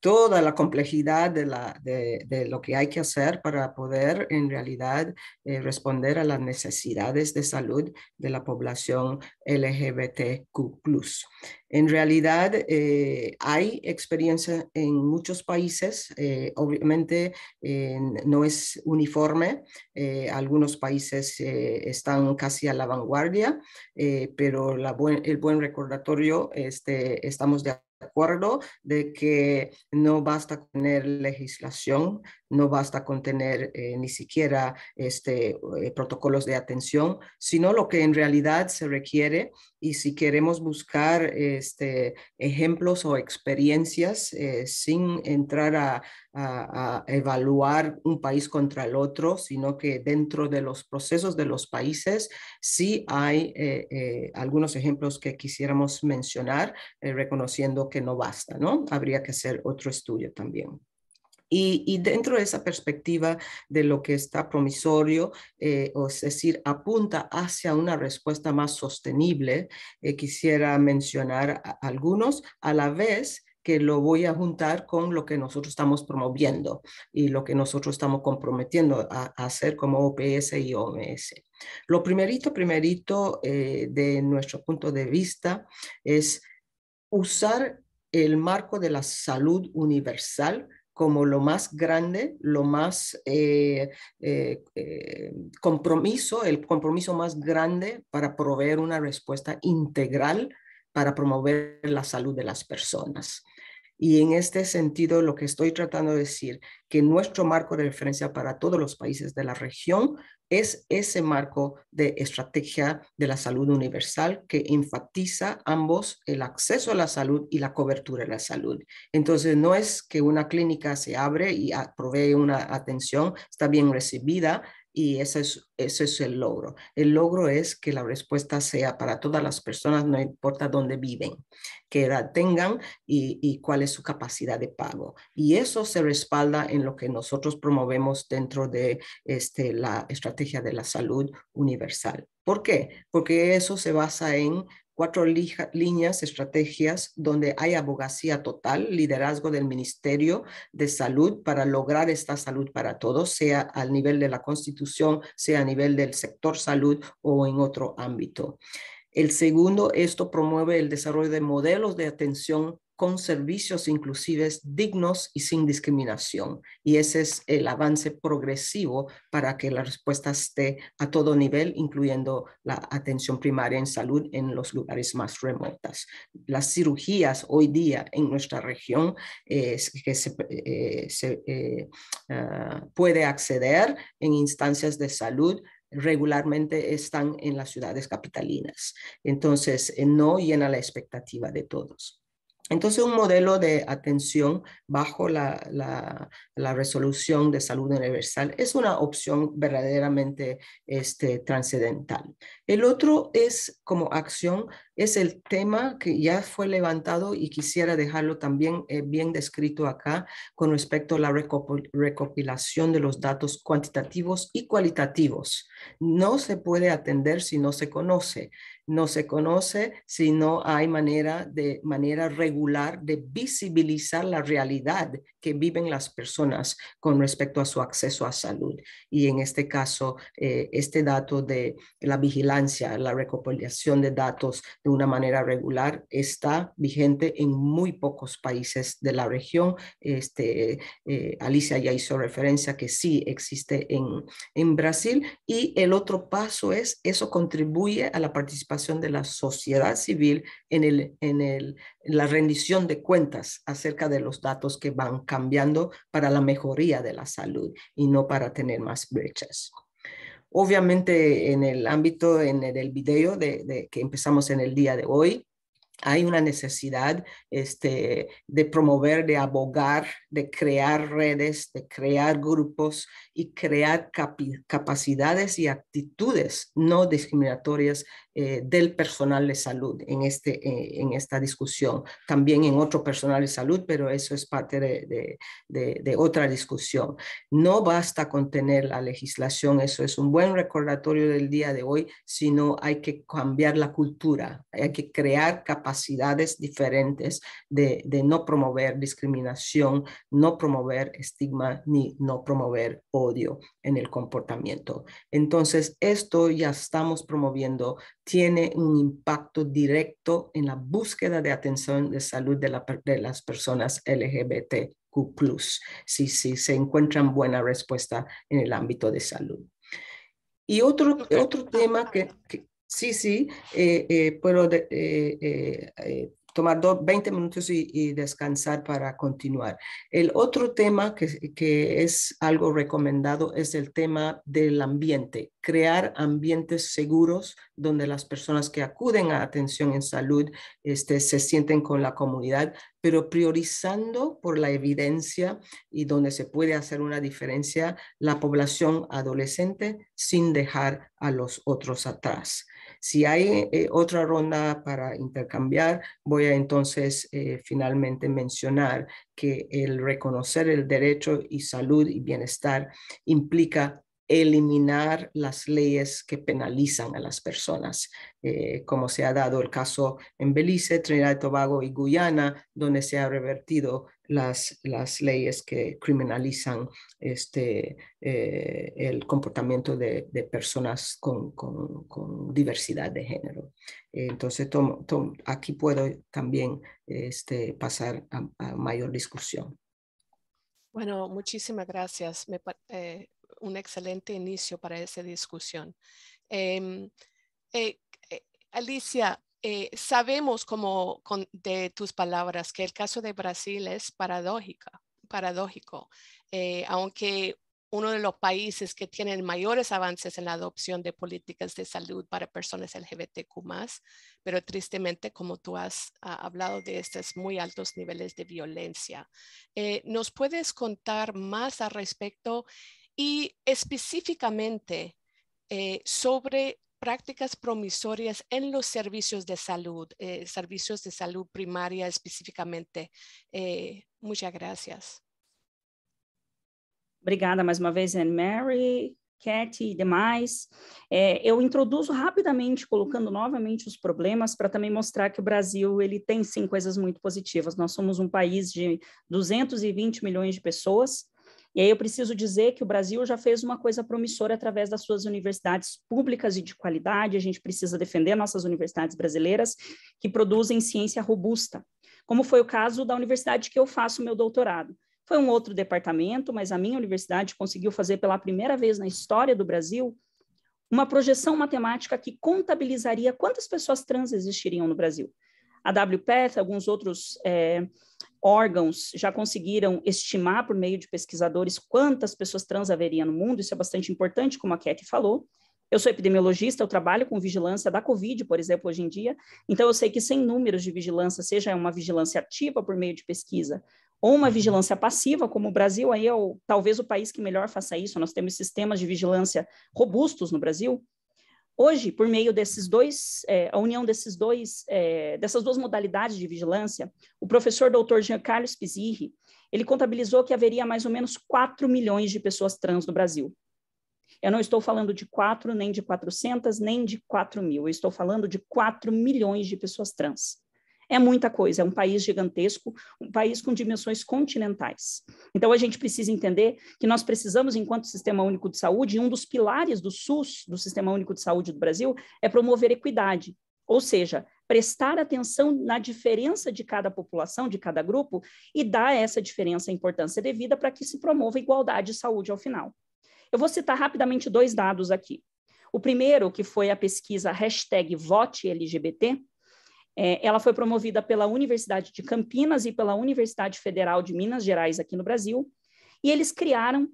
toda la complejidad de, la, de, lo que hay que hacer para poder en realidad eh, responder a las necesidades de salud de la población LGBTQ. En realidad eh, hay experiencia en muchos países, eh, obviamente no es uniforme, algunos países están casi a la vanguardia, pero la el buen recordatorio, este, estamos de acuerdo de que no basta tener legislación, no basta con tener eh, ni siquiera este, eh, protocolos de atención, sino lo que en realidad se requiere y si queremos buscar este, ejemplos o experiencias eh, sin entrar a, a, evaluar un país contra el otro, sino que dentro de los procesos de los países sí hay algunos ejemplos que quisiéramos mencionar, reconociendo que no basta, ¿no? Habría que hacer otro estudio también. Y, dentro de esa perspectiva de lo que está promisorio, eh, es decir, apunta hacia una respuesta más sostenible, eh, quisiera mencionar algunos, a la vez que lo voy a juntar con lo que nosotros estamos promoviendo y lo que nosotros estamos comprometiendo a, hacer como OPS y OMS. Lo primerito, primerito eh, de nuestro punto de vista es usar el marco de la salud universal como lo más grande, lo más eh, eh, eh, compromiso, el compromiso más grande para proveer una respuesta integral para promover la salud de las personas. Y en este sentido, lo que estoy tratando de decir, que nuestro marco de referencia para todos los países de la región es ese marco de estrategia de la salud universal que enfatiza ambos el acceso a la salud y la cobertura de la salud. Entonces, no es que una clínica se abre y provee una atención, está bien recibida, y ese es, ese es el logro. El logro es que la respuesta sea para todas las personas, no importa dónde viven, qué edad tengan y, cuál es su capacidad de pago. Y eso se respalda en lo que nosotros promovemos dentro de este, la estrategia de la salud universal. ¿Por qué? Porque eso se basa en cuatro líneas, estrategias, donde hay abogacía total, liderazgo del Ministerio de Salud para lograr esta salud para todos, sea al nivel de la Constitución, sea a nivel del sector salud o en otro ámbito. El segundo, esto promueve el desarrollo de modelos de atención con servicios inclusivos, dignos y sin discriminación. Y ese es el avance progresivo para que la respuesta esté a todo nivel, incluyendo la atención primaria en salud en los lugares más remotos. Las cirugías hoy día en nuestra región es que se, eh, eh, ah, puede acceder en instancias de salud regularmente están en las ciudades capitalinas. Entonces, eh, no llena la expectativa de todos. Entonces, un modelo de atención bajo la, resolución de salud universal es una opción verdaderamente este, trascendental. El otro es como acción, es el tema que ya fue levantado y quisiera dejarlo también eh, bien descrito acá con respecto a la recopilación de los datos cuantitativos y cualitativos. No se puede atender si no se conoce no se conoce si no hay manera de manera regular de visibilizar la realidad que viven las personas con respecto a su acceso a salud. Y en este caso, eh, este dato de la vigilancia, la recopilación de datos de una manera regular está vigente en muy pocos países de la región. Este, eh, Alicia ya hizo referencia que sí existe en, en Brasil. Y el otro paso es, eso contribuye a la participación de la sociedad civil en, la rendición de cuentas acerca de los datos que van cambiando para la mejoría de la salud y no para tener más brechas. Obviamente en el ámbito, en el video de, que empezamos en el día de hoy, hay una necesidad este, de promover, de abogar, de crear redes, de crear grupos y crear capacidades y actitudes no discriminatorias eh, del personal de salud en, este, eh, en esta discusión. También en otro personal de salud, pero eso es parte de, de otra discusión. No basta con tener la legislación, eso es un buen recordatorio del día de hoy, sino hay que cambiar la cultura, hay que crear capacidades capacidades diferentes de, no promover discriminación, no promover estigma ni no promover odio en el comportamiento. Entonces, esto ya estamos promoviendo, tiene un impacto directo en la búsqueda de atención de salud de, las personas lgbtq plus, si, si, se encuentran buena respuesta en el ámbito de salud. Y otro, otro tema que, Sí, sí, eh, eh, puedo eh, tomar 20 minutos y, descansar para continuar. El otro tema que, es algo recomendado es el tema del ambiente, crear ambientes seguros donde las personas que acuden a atención en salud este, se sienten con la comunidad, pero priorizando por la evidencia y donde se puede hacer una diferencia la población adolescente sin dejar a los otros atrás. Si hay eh, otra ronda para intercambiar, voy a entonces eh, finalmente mencionar que el reconocer el derecho y salud y bienestar implica eliminar las leyes que penalizan a las personas, eh, como se ha dado el caso en Belice, Trinidad y Tobago y Guyana, donde se han revertido las, las leyes que criminalizan este, eh, el comportamiento de, personas con, diversidad de género. Entonces, aquí puedo también este, pasar a, mayor discusión. Bueno, muchísimas gracias. Eh, un excelente inicio para esa discusión. Em, eh, eh, Alicia, eh, sabemos como de tus palabras que el caso de Brasil es paradójica, paradójico, aunque uno de los países que tienen mayores avances en la adopción de políticas de salud para personas LGBTQ pero tristemente, como tú has ah, hablado de estos muy altos niveles de violencia. ¿Nos puedes contar más al respecto y específicamente eh, sobre prácticas promisorias en los servicios de salud, eh, servicios de salud primaria específicamente. Eh, muchas gracias. Obrigada mais uma vez, Anne Mary, Cat e demais. É, eu introduzo rapidamente, colocando novamente os problemas, para também mostrar que o Brasil ele tem sim coisas muito positivas. Nós somos um país de 220 milhões de pessoas, e aí eu preciso dizer que o Brasil já fez uma coisa promissora através das suas universidades públicas e de qualidade, a gente precisa defender nossas universidades brasileiras que produzem ciência robusta, como foi o caso da universidade que eu faço meu doutorado. Foi um outro departamento, mas a minha universidade conseguiu fazer pela primeira vez na história do Brasil uma projeção matemática que contabilizaria quantas pessoas trans existiriam no Brasil. A WPATH, alguns outros é, órgãos já conseguiram estimar, por meio de pesquisadores, quantas pessoas trans haveria no mundo, isso é bastante importante, como a Keke falou. Eu sou epidemiologista, eu trabalho com vigilância da Covid, por exemplo, hoje em dia, então eu sei que sem números de vigilância, seja uma vigilância ativa por meio de pesquisa, ou uma vigilância passiva, como o Brasil aí é o, talvez o país que melhor faça isso, nós temos sistemas de vigilância robustos no Brasil, Hoje, por meio desses dois, é, a união desses dois, é, dessas duas modalidades de vigilância, o professor doutor Giancarlo Spizirri, ele contabilizou que haveria mais ou menos 4 milhões de pessoas trans no Brasil. Eu não estou falando de 4, nem de 400, nem de 4 mil, eu estou falando de 4 milhões de pessoas trans é muita coisa, é um país gigantesco, um país com dimensões continentais. Então, a gente precisa entender que nós precisamos, enquanto Sistema Único de Saúde, um dos pilares do SUS, do Sistema Único de Saúde do Brasil, é promover equidade, ou seja, prestar atenção na diferença de cada população, de cada grupo, e dar essa diferença a importância devida para que se promova igualdade de saúde ao final. Eu vou citar rapidamente dois dados aqui. O primeiro, que foi a pesquisa hashtag VoteLGBT, é, ela foi promovida pela Universidade de Campinas e pela Universidade Federal de Minas Gerais, aqui no Brasil, e eles criaram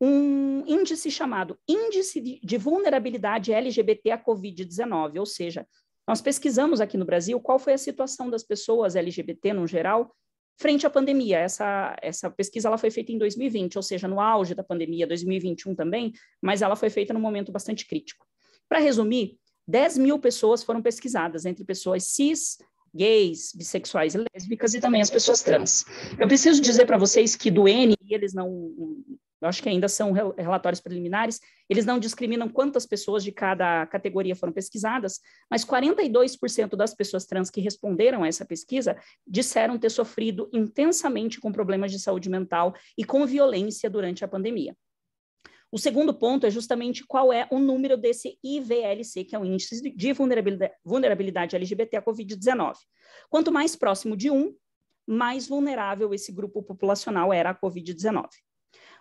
um índice chamado Índice de Vulnerabilidade LGBT à Covid-19, ou seja, nós pesquisamos aqui no Brasil qual foi a situação das pessoas LGBT no geral frente à pandemia. Essa, essa pesquisa ela foi feita em 2020, ou seja, no auge da pandemia, 2021 também, mas ela foi feita num momento bastante crítico. Para resumir, 10 mil pessoas foram pesquisadas, entre pessoas cis, gays, bissexuais, lésbicas e também as pessoas trans. Eu preciso dizer para vocês que do N, eles não, eu acho que ainda são relatórios preliminares, eles não discriminam quantas pessoas de cada categoria foram pesquisadas, mas 42% das pessoas trans que responderam a essa pesquisa disseram ter sofrido intensamente com problemas de saúde mental e com violência durante a pandemia. O segundo ponto é justamente qual é o número desse IVLC, que é o Índice de Vulnerabilidade, LGBT à Covid-19. Quanto mais próximo de um, mais vulnerável esse grupo populacional era à Covid-19.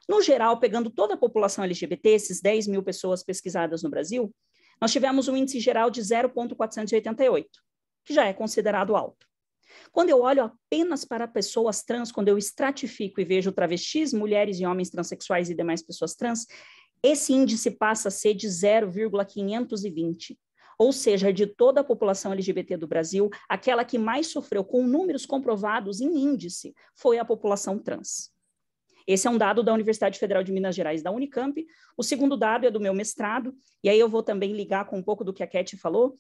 No geral, pegando toda a população LGBT, esses 10 mil pessoas pesquisadas no Brasil, nós tivemos um índice geral de 0,488, que já é considerado alto. Quando eu olho apenas para pessoas trans, quando eu estratifico e vejo travestis, mulheres e homens transexuais e demais pessoas trans, esse índice passa a ser de 0,520. Ou seja, de toda a população LGBT do Brasil, aquela que mais sofreu com números comprovados em índice foi a população trans. Esse é um dado da Universidade Federal de Minas Gerais, da Unicamp. O segundo dado é do meu mestrado, e aí eu vou também ligar com um pouco do que a Cat falou.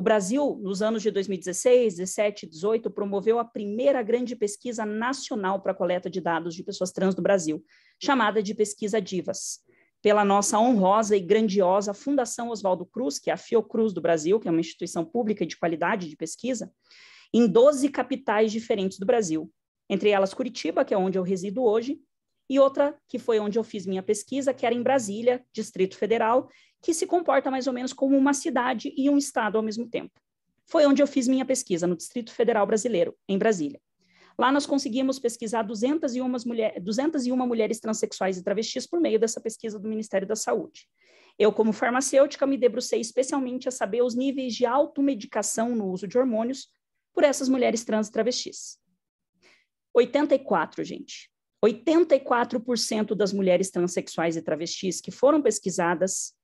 O Brasil, nos anos de 2016, 17 e 18, promoveu a primeira grande pesquisa nacional para coleta de dados de pessoas trans no Brasil, chamada de Pesquisa Divas. Pela nossa honrosa e grandiosa Fundação Oswaldo Cruz, que é a Fiocruz do Brasil, que é uma instituição pública de qualidade de pesquisa, em 12 capitais diferentes do Brasil, entre elas Curitiba, que é onde eu resido hoje, e outra que foi onde eu fiz minha pesquisa, que era em Brasília, Distrito Federal, que se comporta mais ou menos como uma cidade e um estado ao mesmo tempo. Foi onde eu fiz minha pesquisa, no Distrito Federal Brasileiro, em Brasília. Lá nós conseguimos pesquisar 201 mulheres, 201 mulheres transexuais e travestis por meio dessa pesquisa do Ministério da Saúde. Eu, como farmacêutica, me debrucei especialmente a saber os níveis de automedicação no uso de hormônios por essas mulheres trans e travestis. 84, gente. 84% das mulheres transexuais e travestis que foram pesquisadas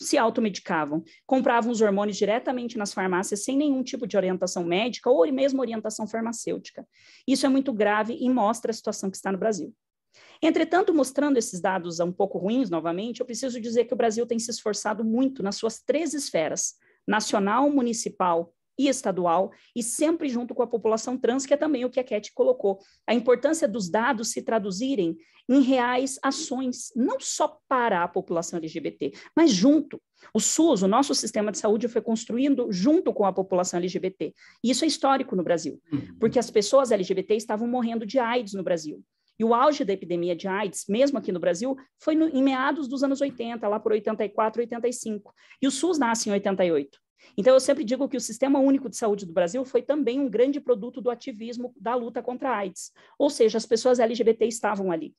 se automedicavam, compravam os hormônios diretamente nas farmácias sem nenhum tipo de orientação médica ou mesmo orientação farmacêutica. Isso é muito grave e mostra a situação que está no Brasil. Entretanto, mostrando esses dados um pouco ruins novamente, eu preciso dizer que o Brasil tem se esforçado muito nas suas três esferas, nacional, municipal e estadual, e sempre junto com a população trans, que é também o que a Cat colocou. A importância dos dados se traduzirem em reais ações, não só para a população LGBT, mas junto. O SUS, o nosso sistema de saúde, foi construído junto com a população LGBT. E isso é histórico no Brasil, uhum. porque as pessoas LGBT estavam morrendo de AIDS no Brasil. E o auge da epidemia de AIDS, mesmo aqui no Brasil, foi no, em meados dos anos 80, lá por 84, 85. E o SUS nasce em 88. Então, eu sempre digo que o Sistema Único de Saúde do Brasil foi também um grande produto do ativismo da luta contra a AIDS, ou seja, as pessoas LGBT estavam ali.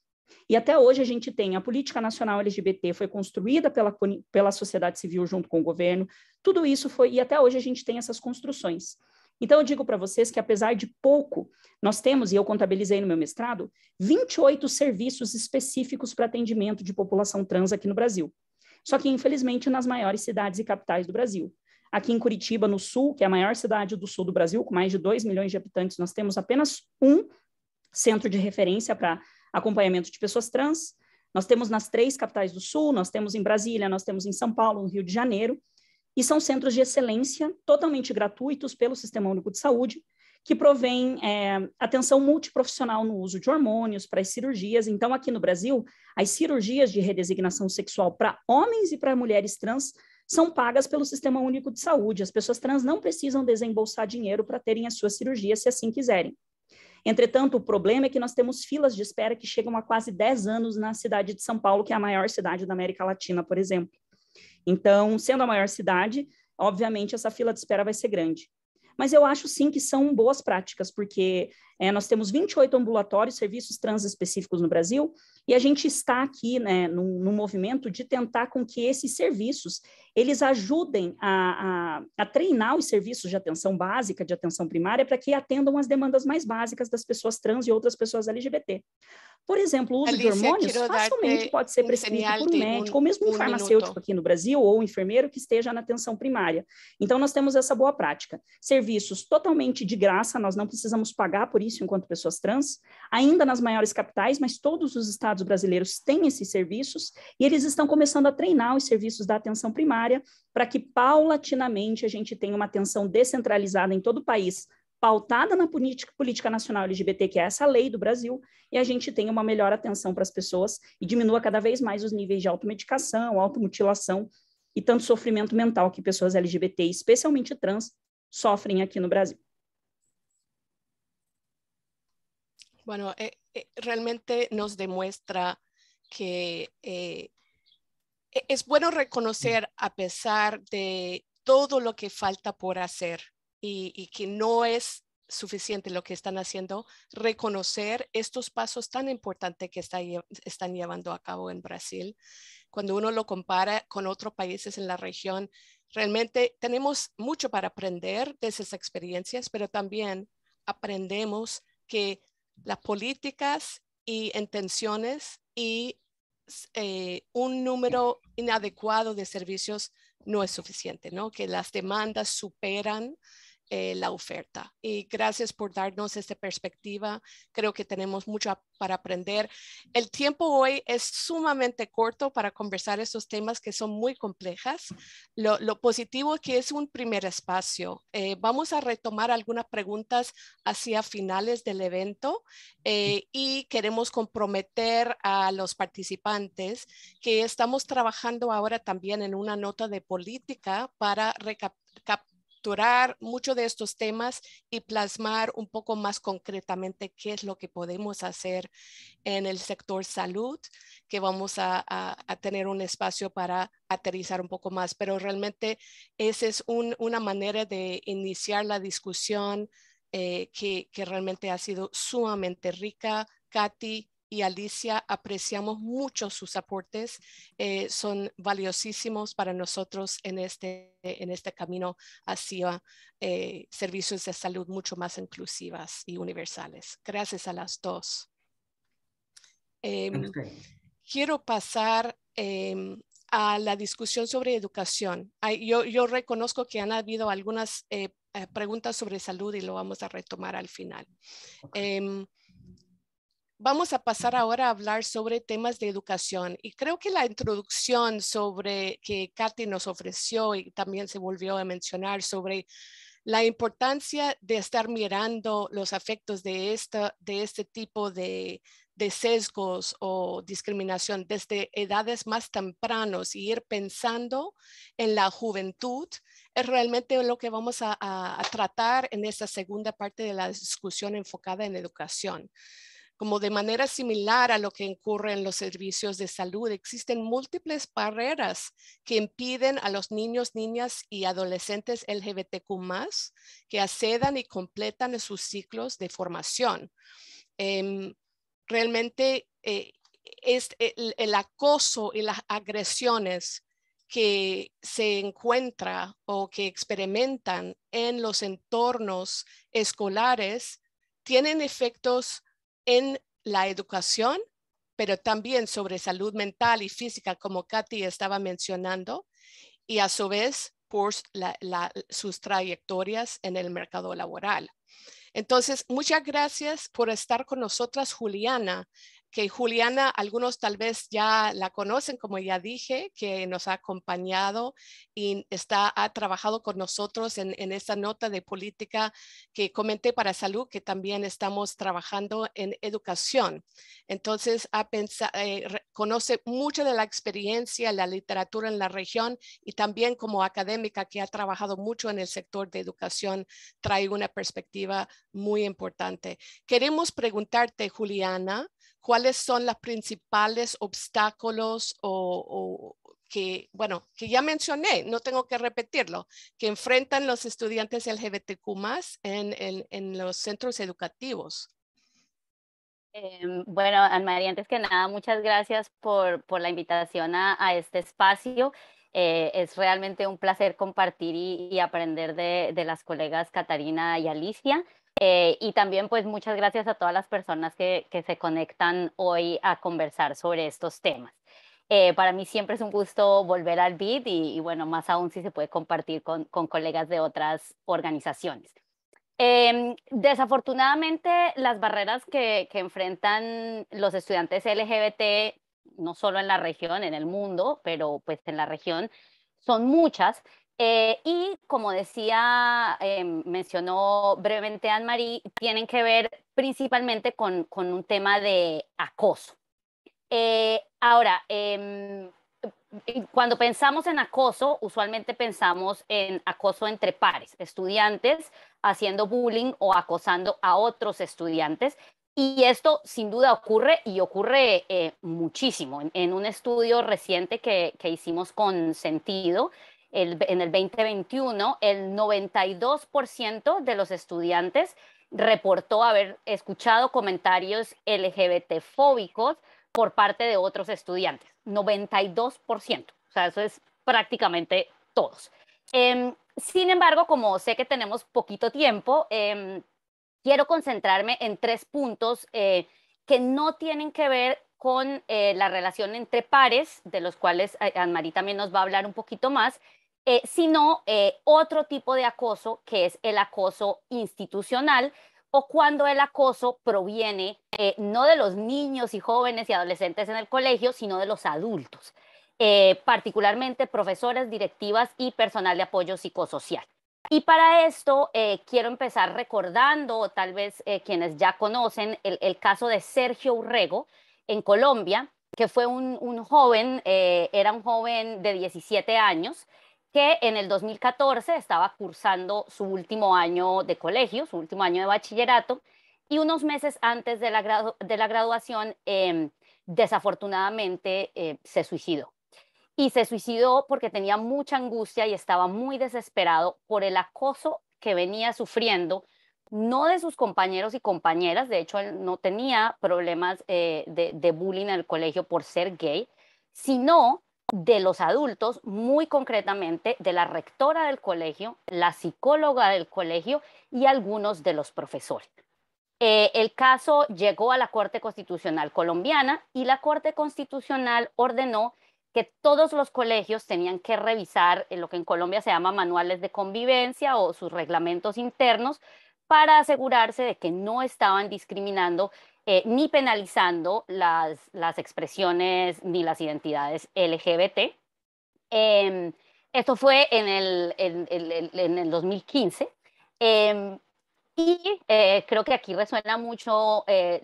E até hoje a gente tem a política nacional LGBT foi construída pela, pela sociedade civil junto com o governo, tudo isso foi, e até hoje a gente tem essas construções. Então, eu digo para vocês que, apesar de pouco, nós temos, e eu contabilizei no meu mestrado, 28 serviços específicos para atendimento de população trans aqui no Brasil. Só que, infelizmente, nas maiores cidades e capitais do Brasil. Aqui em Curitiba, no sul, que é a maior cidade do sul do Brasil, com mais de 2 milhões de habitantes, nós temos apenas um centro de referência para acompanhamento de pessoas trans. Nós temos nas três capitais do sul, nós temos em Brasília, nós temos em São Paulo, no Rio de Janeiro, e são centros de excelência totalmente gratuitos pelo Sistema Único de Saúde, que provém é, atenção multiprofissional no uso de hormônios para as cirurgias. Então, aqui no Brasil, as cirurgias de redesignação sexual para homens e para mulheres trans são pagas pelo Sistema Único de Saúde. As pessoas trans não precisam desembolsar dinheiro para terem as suas cirurgias se assim quiserem. Entretanto, o problema é que nós temos filas de espera que chegam a quase 10 anos na cidade de São Paulo, que é a maior cidade da América Latina, por exemplo. Então, sendo a maior cidade, obviamente essa fila de espera vai ser grande mas eu acho sim que são boas práticas, porque é, nós temos 28 ambulatórios, serviços trans específicos no Brasil, e a gente está aqui né, movimento de tentar com que esses serviços, eles ajudem a, a, a treinar os serviços de atenção básica, de atenção primária, para que atendam às demandas mais básicas das pessoas trans e outras pessoas LGBT. Por exemplo, o uso Alicia, de hormônios facilmente é, pode ser prescrito por um médico, ou mesmo um, farmacêutico minuto. aqui no Brasil, ou um enfermeiro que esteja na atenção primária. Então, nós temos essa boa prática. Serviços totalmente de graça, nós não precisamos pagar por isso enquanto pessoas trans, ainda nas maiores capitais, mas todos os estados brasileiros têm esses serviços, e eles estão começando a treinar os serviços da atenção primária para que paulatinamente a gente tenha uma atenção descentralizada em todo o país pautada na política, política nacional LGBT, que é essa lei do Brasil, e a gente tenha uma melhor atenção para as pessoas e diminua cada vez mais os níveis de automedicação, automutilação e tanto sofrimento mental que pessoas LGBT, especialmente trans, sofrem aqui no Brasil. Bueno, eh, eh, realmente nos demuestra que eh, es bueno reconocer a pesar de todo lo que falta por hacer. y, que no es suficiente lo que están haciendo, reconocer estos pasos tan importantes que está, están llevando a cabo en Brasil. Cuando uno lo compara con otros países en la región, realmente tenemos mucho para aprender de esas experiencias, pero también aprendemos que las políticas y intenciones y eh, un número inadecuado de servicios no es suficiente, ¿no? que las demandas superan eh, la oferta. Y gracias por darnos esta perspectiva. Creo que tenemos mucho para aprender. El tiempo hoy es sumamente corto para conversar estos temas que son muy complejas. Lo, positivo es que es un primer espacio. Eh, vamos a retomar algunas preguntas hacia finales del evento eh, y queremos comprometer a los participantes que estamos trabajando ahora también en una nota de política para recapitular mucho muchos de estos temas y plasmar un poco más concretamente qué es lo que podemos hacer en el sector salud, que vamos a, tener un espacio para aterrizar un poco más, pero realmente esa es una manera de iniciar la discusión eh, que, realmente ha sido sumamente rica. Katy, y Alicia. Apreciamos mucho sus aportes. Eh, son valiosísimos para nosotros en este, en este camino hacia eh, servicios de salud mucho más inclusivas y universales. Gracias a las dos. Em, quiero pasar em, a la discusión sobre educación. yo, reconozco que han habido algunas eh, preguntas sobre salud y lo vamos a retomar al final. Em, Vamos a pasar ahora a hablar sobre temas de educación y creo que la introducción sobre que Katy nos ofreció y también se volvió a mencionar sobre la importancia de estar mirando los efectos de, de este tipo de, sesgos o discriminación desde edades más tempranas y ir pensando en la juventud es realmente lo que vamos a tratar en esta segunda parte de la discusión enfocada en educación. Como de manera similar a lo que ocurre en los servicios de salud, existen múltiples barreras que impiden a los niños, niñas y adolescentes LGBTQ que accedan y completan sus ciclos de formación. Em, realmente eh, es eh, el, acoso y las agresiones que se encuentra o que experimentan en los entornos escolares tienen efectos en la educación, pero también sobre salud mental y física, como Katy estaba mencionando, y a su vez por pues, sus trayectorias en el mercado laboral. Entonces, muchas gracias por estar con nosotras, Juliana, que Juliana, algunos tal vez ya la conocen, como ya dije, que nos ha acompañado y está, ha trabajado con nosotros en, en esa nota de política que comenté para salud, que también estamos trabajando en educación. Entonces, ha eh, conoce mucha de la experiencia, la literatura en la región y también como académica que ha trabajado mucho en el sector de educación, trae una perspectiva muy importante. Queremos preguntarte, Juliana, cuáles son los principales obstáculos o, que, bueno, que ya mencioné, no tengo que repetirlo, que enfrentan los estudiantes LGBTQ más en, los centros educativos. Em, bueno, Ana antes que nada, muchas gracias por, la invitación a, este espacio. Eh, es realmente un placer compartir y, aprender de, de, las colegas Catarina y Alicia. Eh, y también pues muchas gracias a todas las personas que, se conectan hoy a conversar sobre estos temas. Eh, para mí siempre es un gusto volver al BID y, bueno, más aún si se puede compartir con, colegas de otras organizaciones. Em, desafortunadamente, las barreras que, que, enfrentan los estudiantes LGBT, no solo en la región, en el mundo, pero pues en la región, son muchas eh, y como decía, eh, mencionó brevemente Anne-Marie, tienen que ver principalmente con, con un tema de acoso. Eh, ahora, em, cuando pensamos en acoso, usualmente pensamos en acoso entre pares, estudiantes haciendo bullying o acosando a otros estudiantes. Y esto sin duda ocurre y ocurre muchísimo. En, en, un estudio reciente que, que hicimos con Sentido, en el 2021, el 92% de los estudiantes reportó haber escuchado comentarios LGBT fóbicos por parte de otros estudiantes. 92%. O sea, eso es prácticamente todos. Em, sin embargo, como sé que tenemos poquito tiempo, em, quiero concentrarme en tres puntos eh, que no tienen que ver con eh, la relación entre pares, de los cuales eh, Anne-Marie también nos va a hablar un poquito más, eh, sino eh, otro tipo de acoso que es el acoso institucional o cuando el acoso proviene eh, no de los niños y jóvenes y adolescentes en el colegio, sino de los adultos, particularmente profesores, directivas y personal de apoyo psicosocial. Y para esto quiero empezar recordando, o tal vez quienes ya conocen, el, caso de Sergio Urrego en Colombia, que fue un, joven, era un joven de 17 años, que en el 2014 estaba cursando su último año de colegio, su último año de bachillerato, y unos meses antes de la, graduación, em, desafortunadamente, eh, se suicidó. Y se suicidó porque tenía mucha angustia y estaba muy desesperado por el acoso que venía sufriendo, no de sus compañeros y compañeras, de hecho, él no tenía problemas eh, de, de bullying en el colegio por ser gay, sino de los adultos, muy concretamente de la rectora del colegio, la psicóloga del colegio y algunos de los profesores. Eh, el caso llegó a la Corte Constitucional colombiana y la Corte Constitucional ordenó que todos los colegios tenían que revisar eh, lo que en Colombia se llama manuales de convivencia o sus reglamentos internos para asegurarse de que no estaban discriminando eh, ni penalizando las, expresiones ni las identidades LGBT. Em, esto fue en el, en, el 2015. Em, y eh, creo que aquí resuena mucho eh,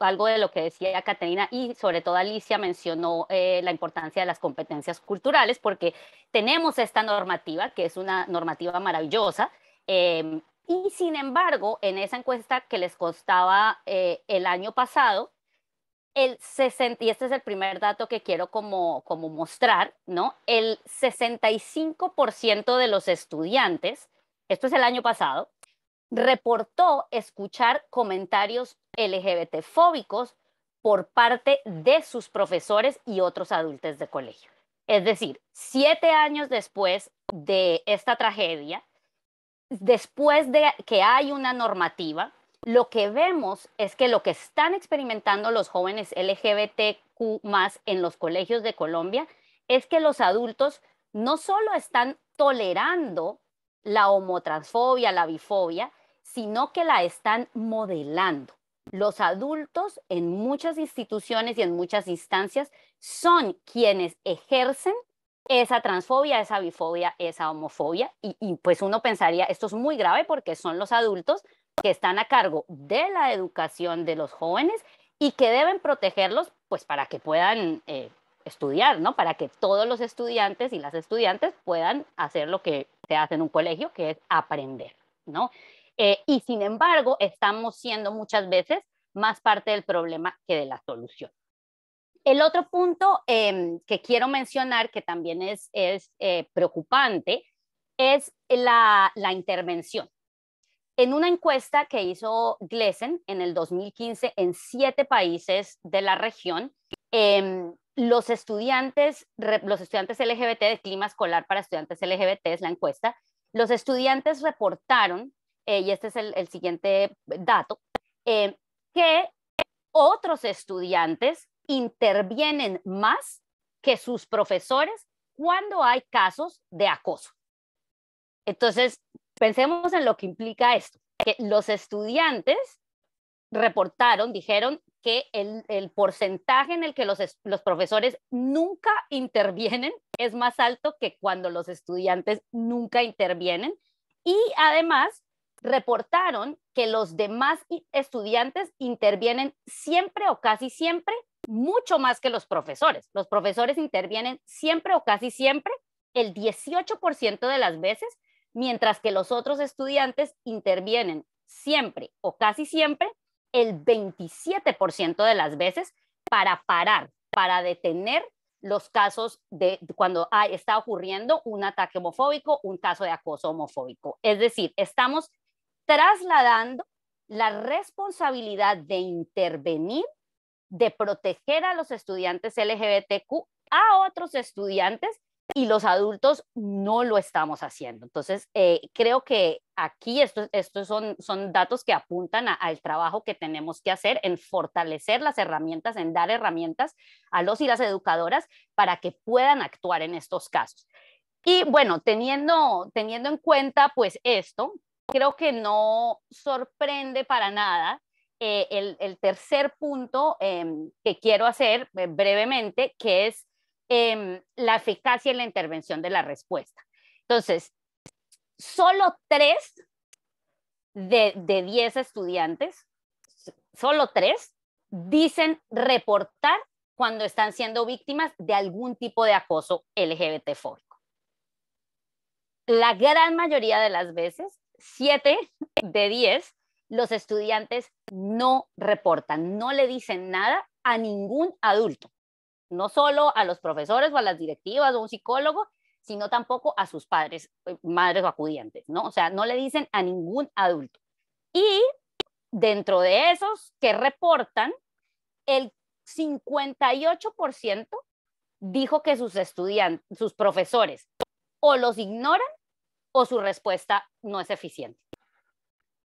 algo de lo que decía Caterina y sobre todo Alicia mencionó la importancia de las competencias culturales porque tenemos esta normativa, que es una normativa maravillosa, eh, y sin embargo, en esa encuesta que les costaba eh, el año pasado, el y este es el primer dato que quiero como, mostrar, ¿no? El 65% de los estudiantes, esto es el año pasado, reportó escuchar comentarios LGBT fóbicos por parte de sus profesores y otros adultos de colegio. Es decir, siete años después de esta tragedia, después de que hay una normativa, lo que vemos es que lo que están experimentando los jóvenes LGBTQ más en los colegios de Colombia es que los adultos no solo están tolerando la homotransfobia, la bifobia, sino que la están modelando. Los adultos en muchas instituciones y en muchas instancias son quienes ejercen esa transfobia, esa bifobia, esa homofobia. Y, pues uno pensaría, esto es muy grave porque son los adultos que están a cargo de la educación de los jóvenes y que deben protegerlos pues para que puedan eh, estudiar, ¿no? Para que todos los estudiantes y las estudiantes puedan hacer lo que se hace en un colegio, que es aprender, ¿no? Eh, y sin embargo, estamos siendo muchas veces más parte del problema que de la solución. El otro punto em, que quiero mencionar, que también es, eh, preocupante, es la, intervención. En una encuesta que hizo Glesen en el 2015 en siete países de la región, em, los, estudiantes, los estudiantes LGBT de clima escolar para estudiantes LGBT es la encuesta, los estudiantes reportaron, eh, y este es el, siguiente dato, eh, que otros estudiantes intervienen más que sus profesores cuando hay casos de acoso. Entonces, pensemos en lo que implica esto, que los estudiantes reportaron, dijeron que el, porcentaje en el que los profesores nunca intervienen es más alto que cuando los estudiantes nunca intervienen. Y además, reportaron que los demás estudiantes intervienen siempre o casi siempre mucho más que los profesores. Los profesores intervienen siempre o casi siempre el 18% de las veces, mientras que los otros estudiantes intervienen siempre o casi siempre el 27% de las veces para parar, para detener los casos de cuando ah, está ocurriendo un ataque homofóbico, un caso de acoso homofóbico. Es decir, estamos trasladando la responsabilidad de intervenir de proteger a los estudiantes LGBTQ a otros estudiantes y los adultos no lo estamos haciendo. Entonces, eh, creo que aquí estos, son, son datos que apuntan al trabajo que tenemos que hacer en fortalecer las herramientas, en dar herramientas a los y las educadoras para que puedan actuar en estos casos. Y bueno, teniendo, teniendo en cuenta pues esto, creo que no sorprende para nada eh, el, tercer punto em, que quiero hacer eh, brevemente, que es em, la eficacia en la intervención de la respuesta. Entonces, solo tres de, diez estudiantes, solo tres, dicen reportar cuando están siendo víctimas de algún tipo de acoso LGBT La gran mayoría de las veces, siete de diez, los estudiantes no reportan, no le dicen nada a ningún adulto, no solo a los profesores o a las directivas o a un psicólogo, sino tampoco a sus padres, eh, madres o acudientes, ¿no? O sea, no le dicen a ningún adulto. Y dentro de esos que reportan, el 58% dijo que sus estudiantes, sus profesores, o los ignoran o su respuesta no es eficiente.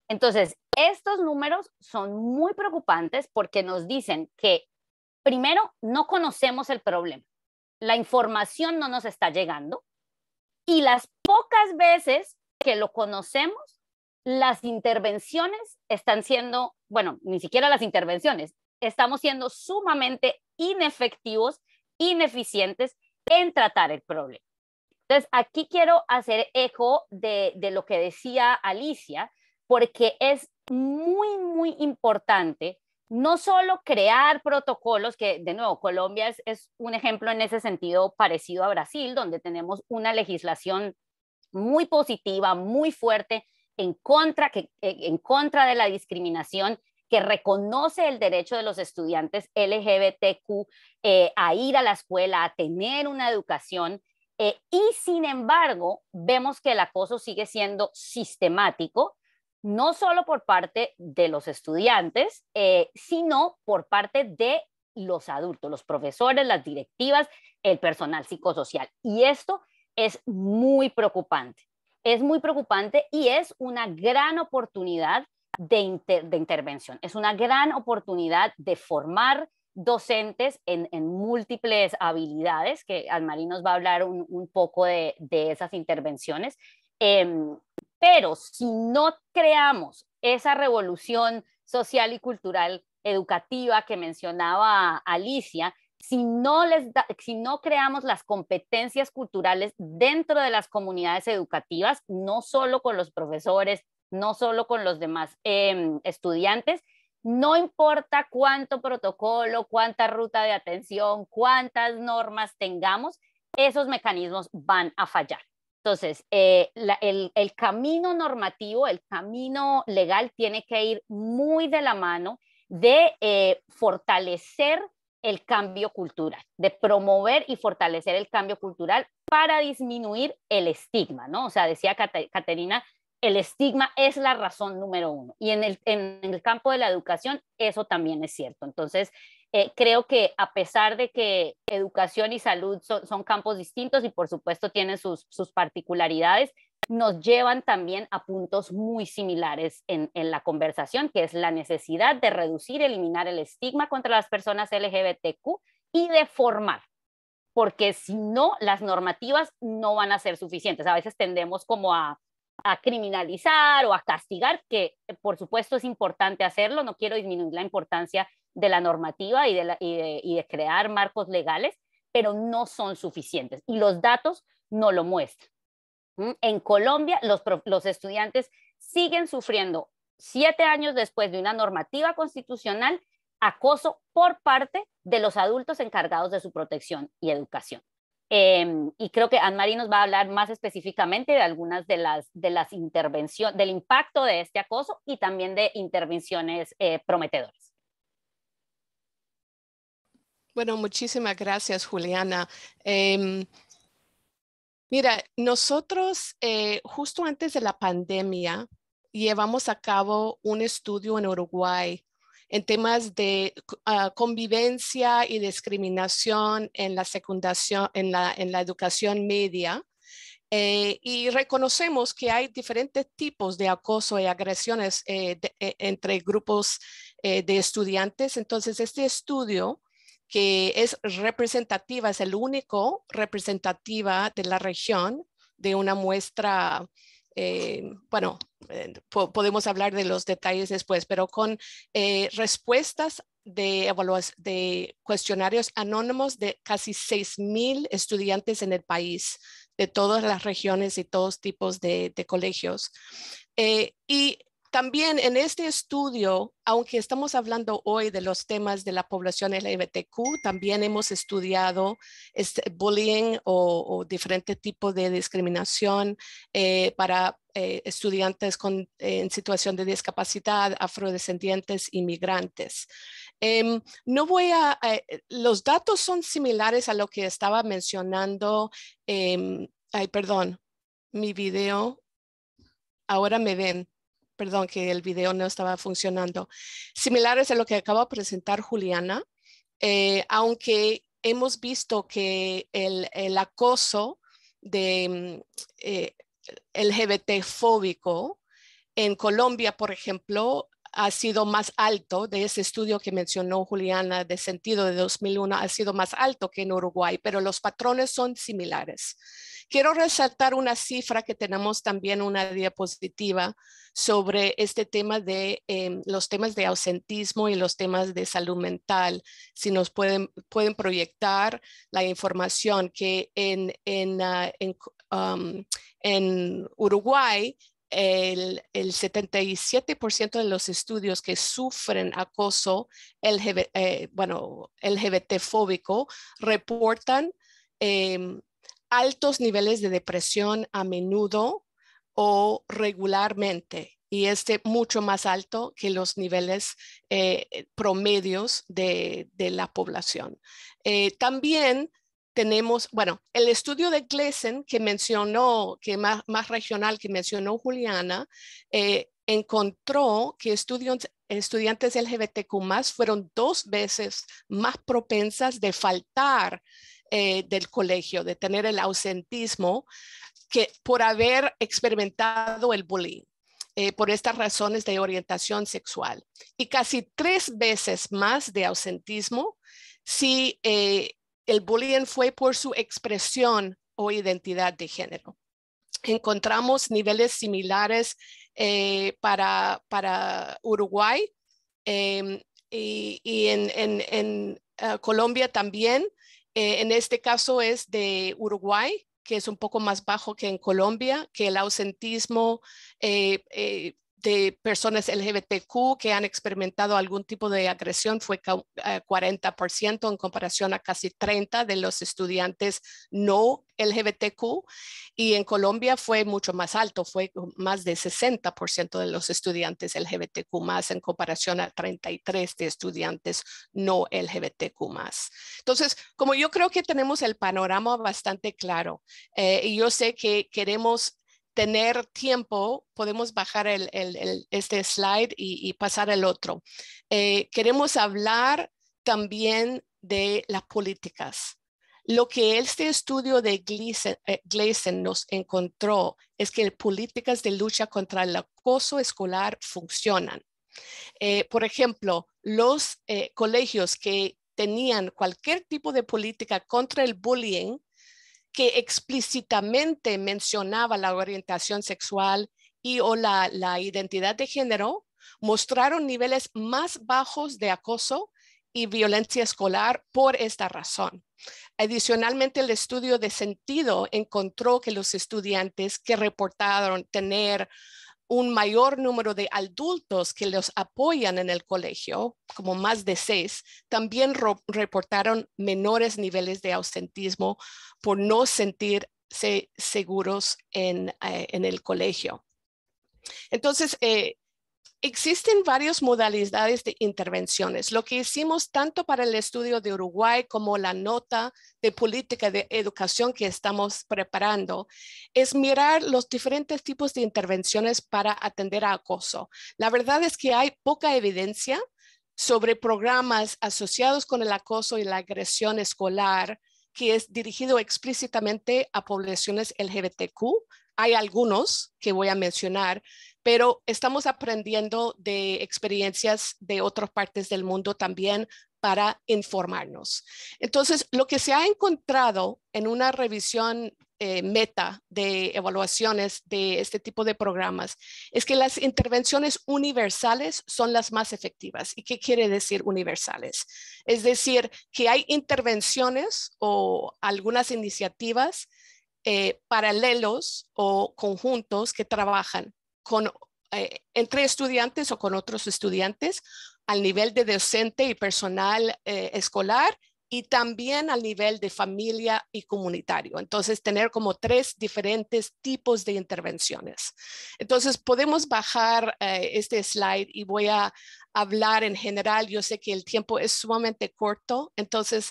Entonces, estos números son muy preocupantes porque nos dicen que, primero, no conocemos el problema, la información no nos está llegando y las pocas veces que lo conocemos, las intervenciones están siendo, bueno, ni siquiera las intervenciones, estamos siendo sumamente inefectivos, ineficientes en tratar el problema. Entonces, aquí quiero hacer eco de, de lo que decía Alicia, porque es muy, muy importante no solo crear protocolos, que de nuevo Colombia es, es, un ejemplo en ese sentido parecido a Brasil, donde tenemos una legislación muy positiva, muy fuerte en contra, que, eh, en contra de la discriminación, que reconoce el derecho de los estudiantes LGBTQ eh, a ir a la escuela, a tener una educación. Eh, y sin embargo, vemos que el acoso sigue siendo sistemático no solo por parte de los estudiantes, eh, sino por parte de los adultos, los profesores, las directivas, el personal psicosocial. Y esto es muy preocupante, es muy preocupante y es una gran oportunidad de, intervención, es una gran oportunidad de formar docentes en, múltiples habilidades, que Almarí nos va a hablar un, poco de, esas intervenciones, em, pero si no creamos esa revolución social y cultural educativa que mencionaba Alicia, si no, les si no creamos las competencias culturales dentro de las comunidades educativas, no solo con los profesores, no solo con los demás em, estudiantes, no importa cuánto protocolo, cuánta ruta de atención, cuántas normas tengamos, esos mecanismos van a fallar. Entonces, eh, el, camino normativo, el camino legal tiene que ir muy de la mano de eh, fortalecer el cambio cultural, de promover y fortalecer el cambio cultural para disminuir el estigma, ¿no? O sea, decía Caterina, el estigma es la razón número uno. Y en el campo de la educación, eso también es cierto. Entonces, eh, creo que a pesar de que educación y salud son, campos distintos y por supuesto tienen sus, particularidades, nos llevan también a puntos muy similares en, la conversación, que es la necesidad de reducir, eliminar el estigma contra las personas LGBTQ y de formar, porque si no, las normativas no van a ser suficientes. A veces tendemos como a, a criminalizar o a castigar, que por supuesto es importante hacerlo, no quiero disminuir la importancia de la normativa y de, crear marcos legales, pero no son suficientes y los datos no lo muestran. ¿Mm? En Colombia, los, estudiantes siguen sufriendo siete años después de una normativa constitucional acoso por parte de los adultos encargados de su protección y educación. Em, y creo que Anne-Marie nos va a hablar más específicamente de algunas de las, intervenciones, del impacto de este acoso y también de intervenciones eh, prometedoras. Bueno, muchísimas gracias, Juliana. Em, mira, nosotros eh, justo antes de la pandemia llevamos a cabo un estudio en Uruguay en temas de ah, convivencia y discriminación en la secundación, en la, educación media. Eh, y reconocemos que hay diferentes tipos de acoso y agresiones eh, entre grupos de estudiantes. Entonces, este estudio que es representativa, es el único representativa de la región de una muestra eh, bueno, eh, podemos hablar de los detalles después, pero con eh, respuestas de, de cuestionarios anónimos de casi 6.000 estudiantes en el país, de todas las regiones y todos tipos de, de colegios. y también en este estudio, aunque estamos hablando hoy de los temas de la población LGBTQ, también hemos estudiado este bullying o, diferentes tipos de discriminación eh, para eh, estudiantes eh, en situación de discapacidad, afrodescendientes, inmigrantes. Em, no voy a, los datos son similares a lo que estaba mencionando. Em, ay, perdón, mi video. Ahora me ven perdón, que el video no estaba funcionando. Similares a lo que acaba de presentar Juliana, eh, aunque hemos visto que el, acoso de mm, eh, LGBT fóbico en Colombia, por ejemplo, ha sido más alto, de ese estudio que mencionó Juliana de sentido de 2001, ha sido más alto que en Uruguay, pero los patrones son similares. Quiero resaltar una cifra que tenemos también una diapositiva sobre este tema de em, los temas de ausentismo y los temas de salud mental. Si nos pueden, pueden proyectar la información que en, en, ah, en, um, en Uruguay el, 77% de los estudios que sufren acoso LGBT, eh, bueno, LGBT fóbico reportan em, altos niveles de depresión a menudo o regularmente y este mucho más alto que los niveles eh, promedios de, la población. Eh, también tenemos, bueno, el estudio de Gleason que mencionó, que más, más regional que mencionó Juliana, eh, encontró que estudiantes, estudiantes LGBTQ más fueron dos veces más propensas de faltar eh, del colegio, de tener el ausentismo, que por haber experimentado el bullying. Eh, por estas razones de orientación sexual y casi tres veces más de ausentismo si el bullying fue por su expresión o identidad de género. Encontramos niveles similares eh, para, para, Uruguay em, y, en, eh, Colombia también. Eh, en este caso es de Uruguay, que es un poco más bajo que en Colombia, que el ausentismo de personas LGBTQ que han experimentado algún tipo de agresión fue 40% eh, en comparación a casi 30 de los estudiantes no LGBTQ y en Colombia fue mucho más alto, fue más de 60% de los estudiantes LGBTQ más en comparación a 33 de estudiantes no LGBTQ más. Entonces, como yo creo que tenemos el panorama bastante claro eh, y yo sé que queremos tener tiempo, podemos bajar este slide y, pasar al otro. Eh, queremos hablar también de las políticas. Lo que este estudio de Gleason, eh, nos encontró es que las políticas de lucha contra el acoso escolar funcionan. Eh, por ejemplo, los colegios que tenían cualquier tipo de política contra el bullying que explícitamente mencionaba la orientación sexual y o la, la identidad de género, mostraron niveles más bajos de acoso y violencia escolar por esta razón. Adicionalmente, el estudio de sentido encontró que los estudiantes que reportaron tener un mayor número de adultos que los apoyan en el colegio, como más de seis, también reportaron menores niveles de ausentismo por no sentirse seguros en, eh, el colegio. Entonces, eh, Existen varias modalidades de intervenciones, lo que hicimos tanto para el estudio de Uruguay como la nota de política de educación que estamos preparando, es mirar los diferentes tipos de intervenciones para atender a acoso. La verdad es que hay poca evidencia sobre programas asociados con el acoso y la agresión escolar que es dirigido explícitamente a poblaciones LGBTQ, hay algunos que voy a mencionar, pero estamos aprendiendo de experiencias de otras partes del mundo también para informarnos. Entonces, lo que se ha encontrado en una revisión eh, meta de evaluaciones de este tipo de programas es que las intervenciones universales son las más efectivas. ¿Y qué quiere decir universales? Es decir, que hay intervenciones o algunas iniciativas eh, paralelos o conjuntos que trabajan con, eh, entre estudiantes o con otros estudiantes al nivel de docente y personal eh, escolar y también al nivel de familia y comunitario. Entonces, tener como tres diferentes tipos de intervenciones. Entonces, podemos bajar eh, este slide y voy a hablar en general. Yo sé que el tiempo es sumamente corto, entonces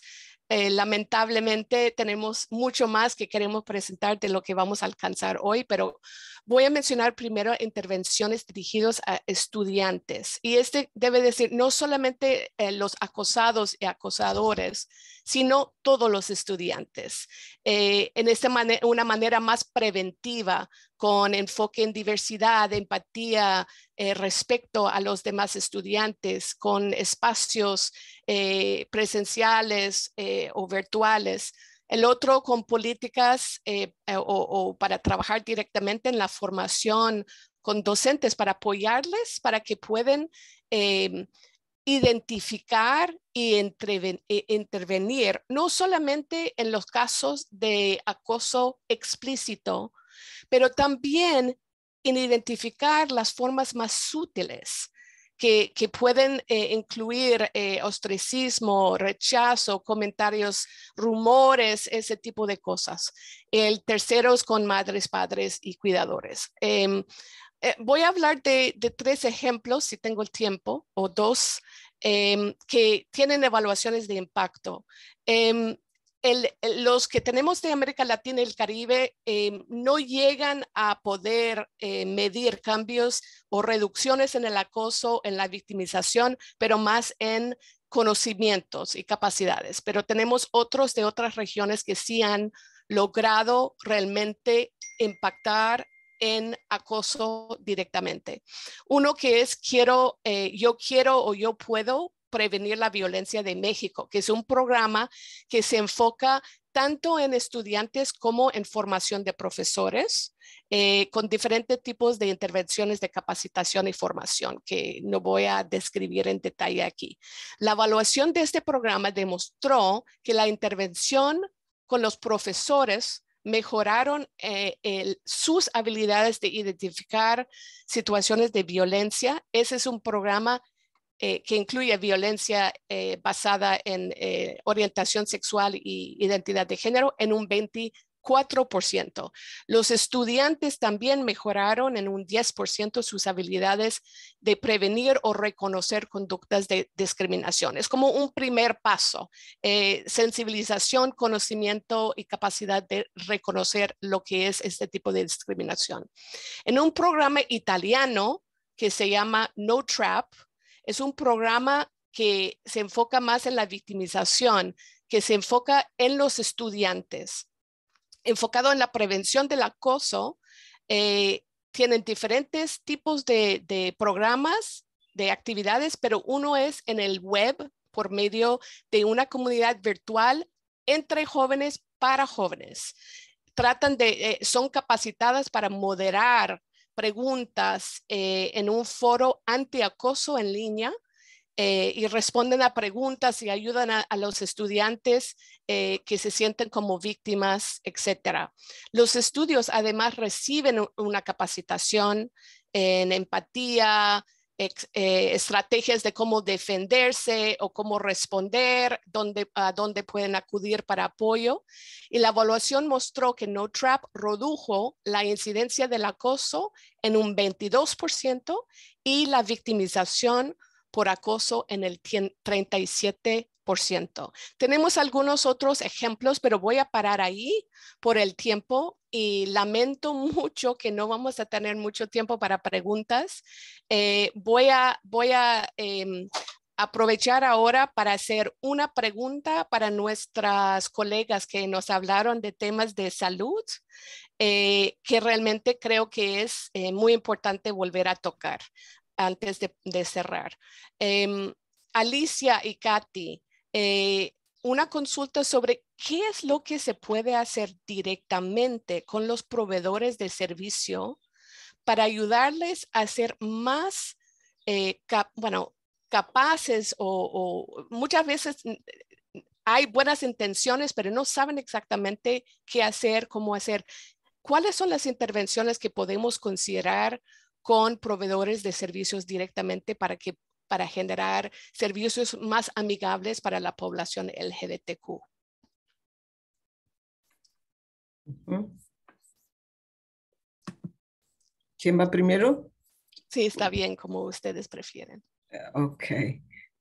lamentablemente tenemos mucho más que queremos presentar de lo que vamos a alcanzar hoy, pero Voy a mencionar primero intervenciones dirigidas a estudiantes y este debe decir no solamente eh, los acosados y acosadores, sino todos los estudiantes. Eh, en esta manera, una manera más preventiva con enfoque en diversidad, empatía, eh, respecto a los demás estudiantes, con espacios presenciales o virtuales el otro con políticas eh, eh, o, para trabajar directamente en la formación con docentes para apoyarles para que puedan em, identificar y e, intervenir no solamente en los casos de acoso explícito, pero también en identificar las formas más sutiles que, pueden eh, incluir eh, ostracismo, rechazo, comentarios, rumores, ese tipo de cosas. El tercero es con madres, padres y cuidadores. Em, eh, voy a hablar de, tres ejemplos, si tengo el tiempo, o dos, em, que tienen evaluaciones de impacto. Em, los que tenemos de América Latina y el Caribe em, no llegan a poder eh, medir cambios o reducciones en el acoso, en la victimización, pero más en conocimientos y capacidades. Pero tenemos otros de otras regiones que sí han logrado realmente impactar en acoso directamente. Uno que es quiero, eh, yo quiero o yo puedo prevenir la violencia de México, que es un programa que se enfoca tanto en estudiantes como en formación de profesores, eh, con diferentes tipos de intervenciones de capacitación y formación, que no voy a describir en detalle aquí. La evaluación de este programa demostró que la intervención con los profesores mejoraron eh, sus habilidades de identificar situaciones de violencia. Ese es un programa eh, que incluye violencia eh, basada en eh, orientación sexual e identidad de género en un 24%. Los estudiantes también mejoraron en un 10% sus habilidades de prevenir o reconocer conductas de discriminación. Es como un primer paso, sensibilización, conocimiento y capacidad de reconocer lo que es este tipo de discriminación. En un programa italiano que se llama No Trap, es un programa que se enfoca más en la victimización, que se enfoca en los estudiantes, enfocado en la prevención del acoso. Eh, tienen diferentes tipos de, programas, de actividades, pero uno es en el web por medio de una comunidad virtual entre jóvenes para jóvenes. Tratan de, eh, son capacitadas para moderar preguntas eh, en un foro antiacoso en línea eh, y responden a preguntas y ayudan a, los estudiantes eh, que se sienten como víctimas, etc. Los estudios además reciben una capacitación en empatía, eh, estrategias de cómo defenderse o cómo responder, dónde, a dónde pueden acudir para apoyo. Y la evaluación mostró que No Trap redujo la incidencia del acoso en un 22% y la victimización por acoso en el 37%. Tenemos algunos otros ejemplos, pero voy a parar ahí por el tiempo y lamento mucho que no vamos a tener mucho tiempo para preguntas. Eh, voy a, voy a em, aprovechar ahora para hacer una pregunta para nuestras colegas que nos hablaron de temas de salud, eh, que realmente creo que es eh, muy importante volver a tocar antes de, cerrar. Em, Alicia y Katy, una consulta sobre qué es lo que se puede hacer directamente con los proveedores de servicio para ayudarles a ser más, eh, bueno, capaces o, muchas veces mm, hay buenas intenciones, pero no saben exactamente qué hacer, cómo hacer. ¿Cuáles son las intervenciones que podemos considerar con proveedores de servicios directamente para que para generar servicios más amigables para la población LGBTQ. ¿Quién va primero? Sí, está bien, como ustedes prefieren. Ok.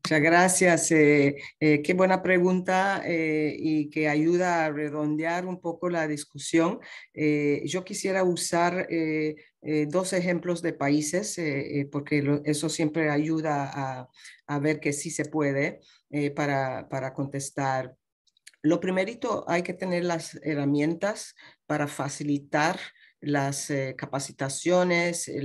Muchas gracias. Eh, eh, qué buena pregunta eh, y que ayuda a redondear un poco la discusión. yo quisiera usar dos ejemplos de países porque eso siempre ayuda a, ver que sí se puede para, para contestar. Lo primerito, hay que tener las herramientas para facilitar las eh, capacitaciones, eh,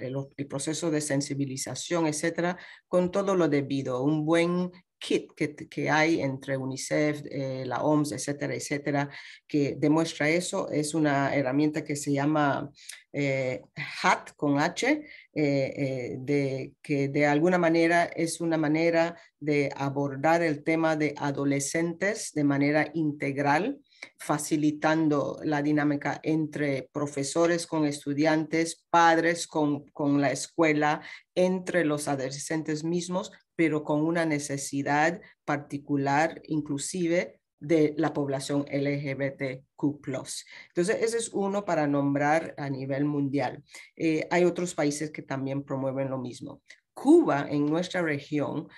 el, proceso de sensibilización, etcétera, con todo lo debido, un buen kit que, hay entre UNICEF, eh, la OMS, etcétera, etcétera, que demuestra eso. Es una herramienta que se llama HAT con H, de, que de alguna manera es una manera de abordar el tema de adolescentes de manera integral facilitando la dinámica entre profesores con estudiantes, padres con, la escuela, entre los adolescentes mismos, pero con una necesidad particular, inclusive de la población LGBTQ. Entonces, ese es uno para nombrar a nivel mundial. Eh, hay otros países que también promueven lo mismo. Cuba, en nuestra región,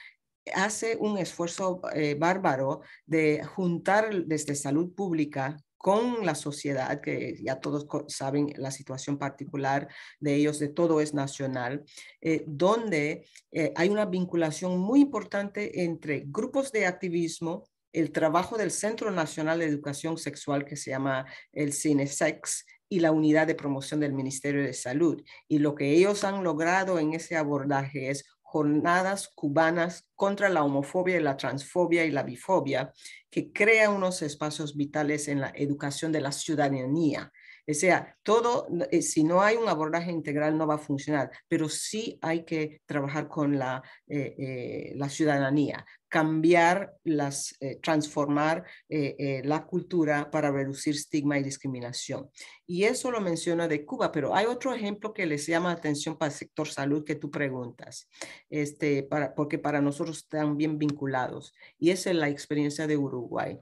hace un esfuerzo eh, bárbaro de juntar desde salud pública con la sociedad, que ya todos saben la situación particular de ellos, de todo es nacional, eh, donde eh, hay una vinculación muy importante entre grupos de activismo, el trabajo del Centro Nacional de Educación Sexual, que se llama el CINESEX, y la unidad de promoción del Ministerio de Salud. Y lo que ellos han logrado en ese abordaje es jornadas cubanas contra la homofobia y la transfobia y la bifobia, que crea unos espacios vitales en la educación de la ciudadanía o sea, todo, eh, si no hay un abordaje integral no va a funcionar, pero sí hay que trabajar con la, eh, eh, ciudadanía, cambiar, las, transformar la cultura para reducir estigma y discriminación. Y eso lo menciona de Cuba, pero hay otro ejemplo que les llama la atención para el sector salud que tú preguntas, este, porque para nosotros están bien vinculados, y es la experiencia de Uruguay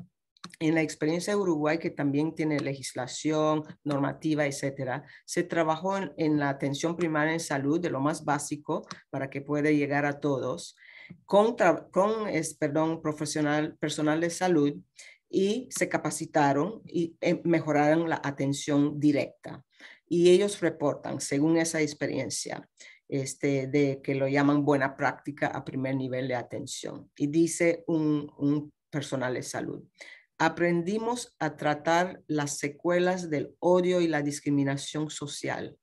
en la experiencia de Uruguay, que también tiene legislación, normativa, etcétera, se trabajó en, la atención primaria en salud, de lo más básico, para que pueda llegar a todos, con, con es, perdón, profesional, personal de salud, y se capacitaron y eh, mejoraron la atención directa. Y ellos reportan, según esa experiencia, este, de que lo llaman buena práctica a primer nivel de atención. Y dice un, un personal de salud aprendimos a tratar las secuelas del odio y la discriminación social.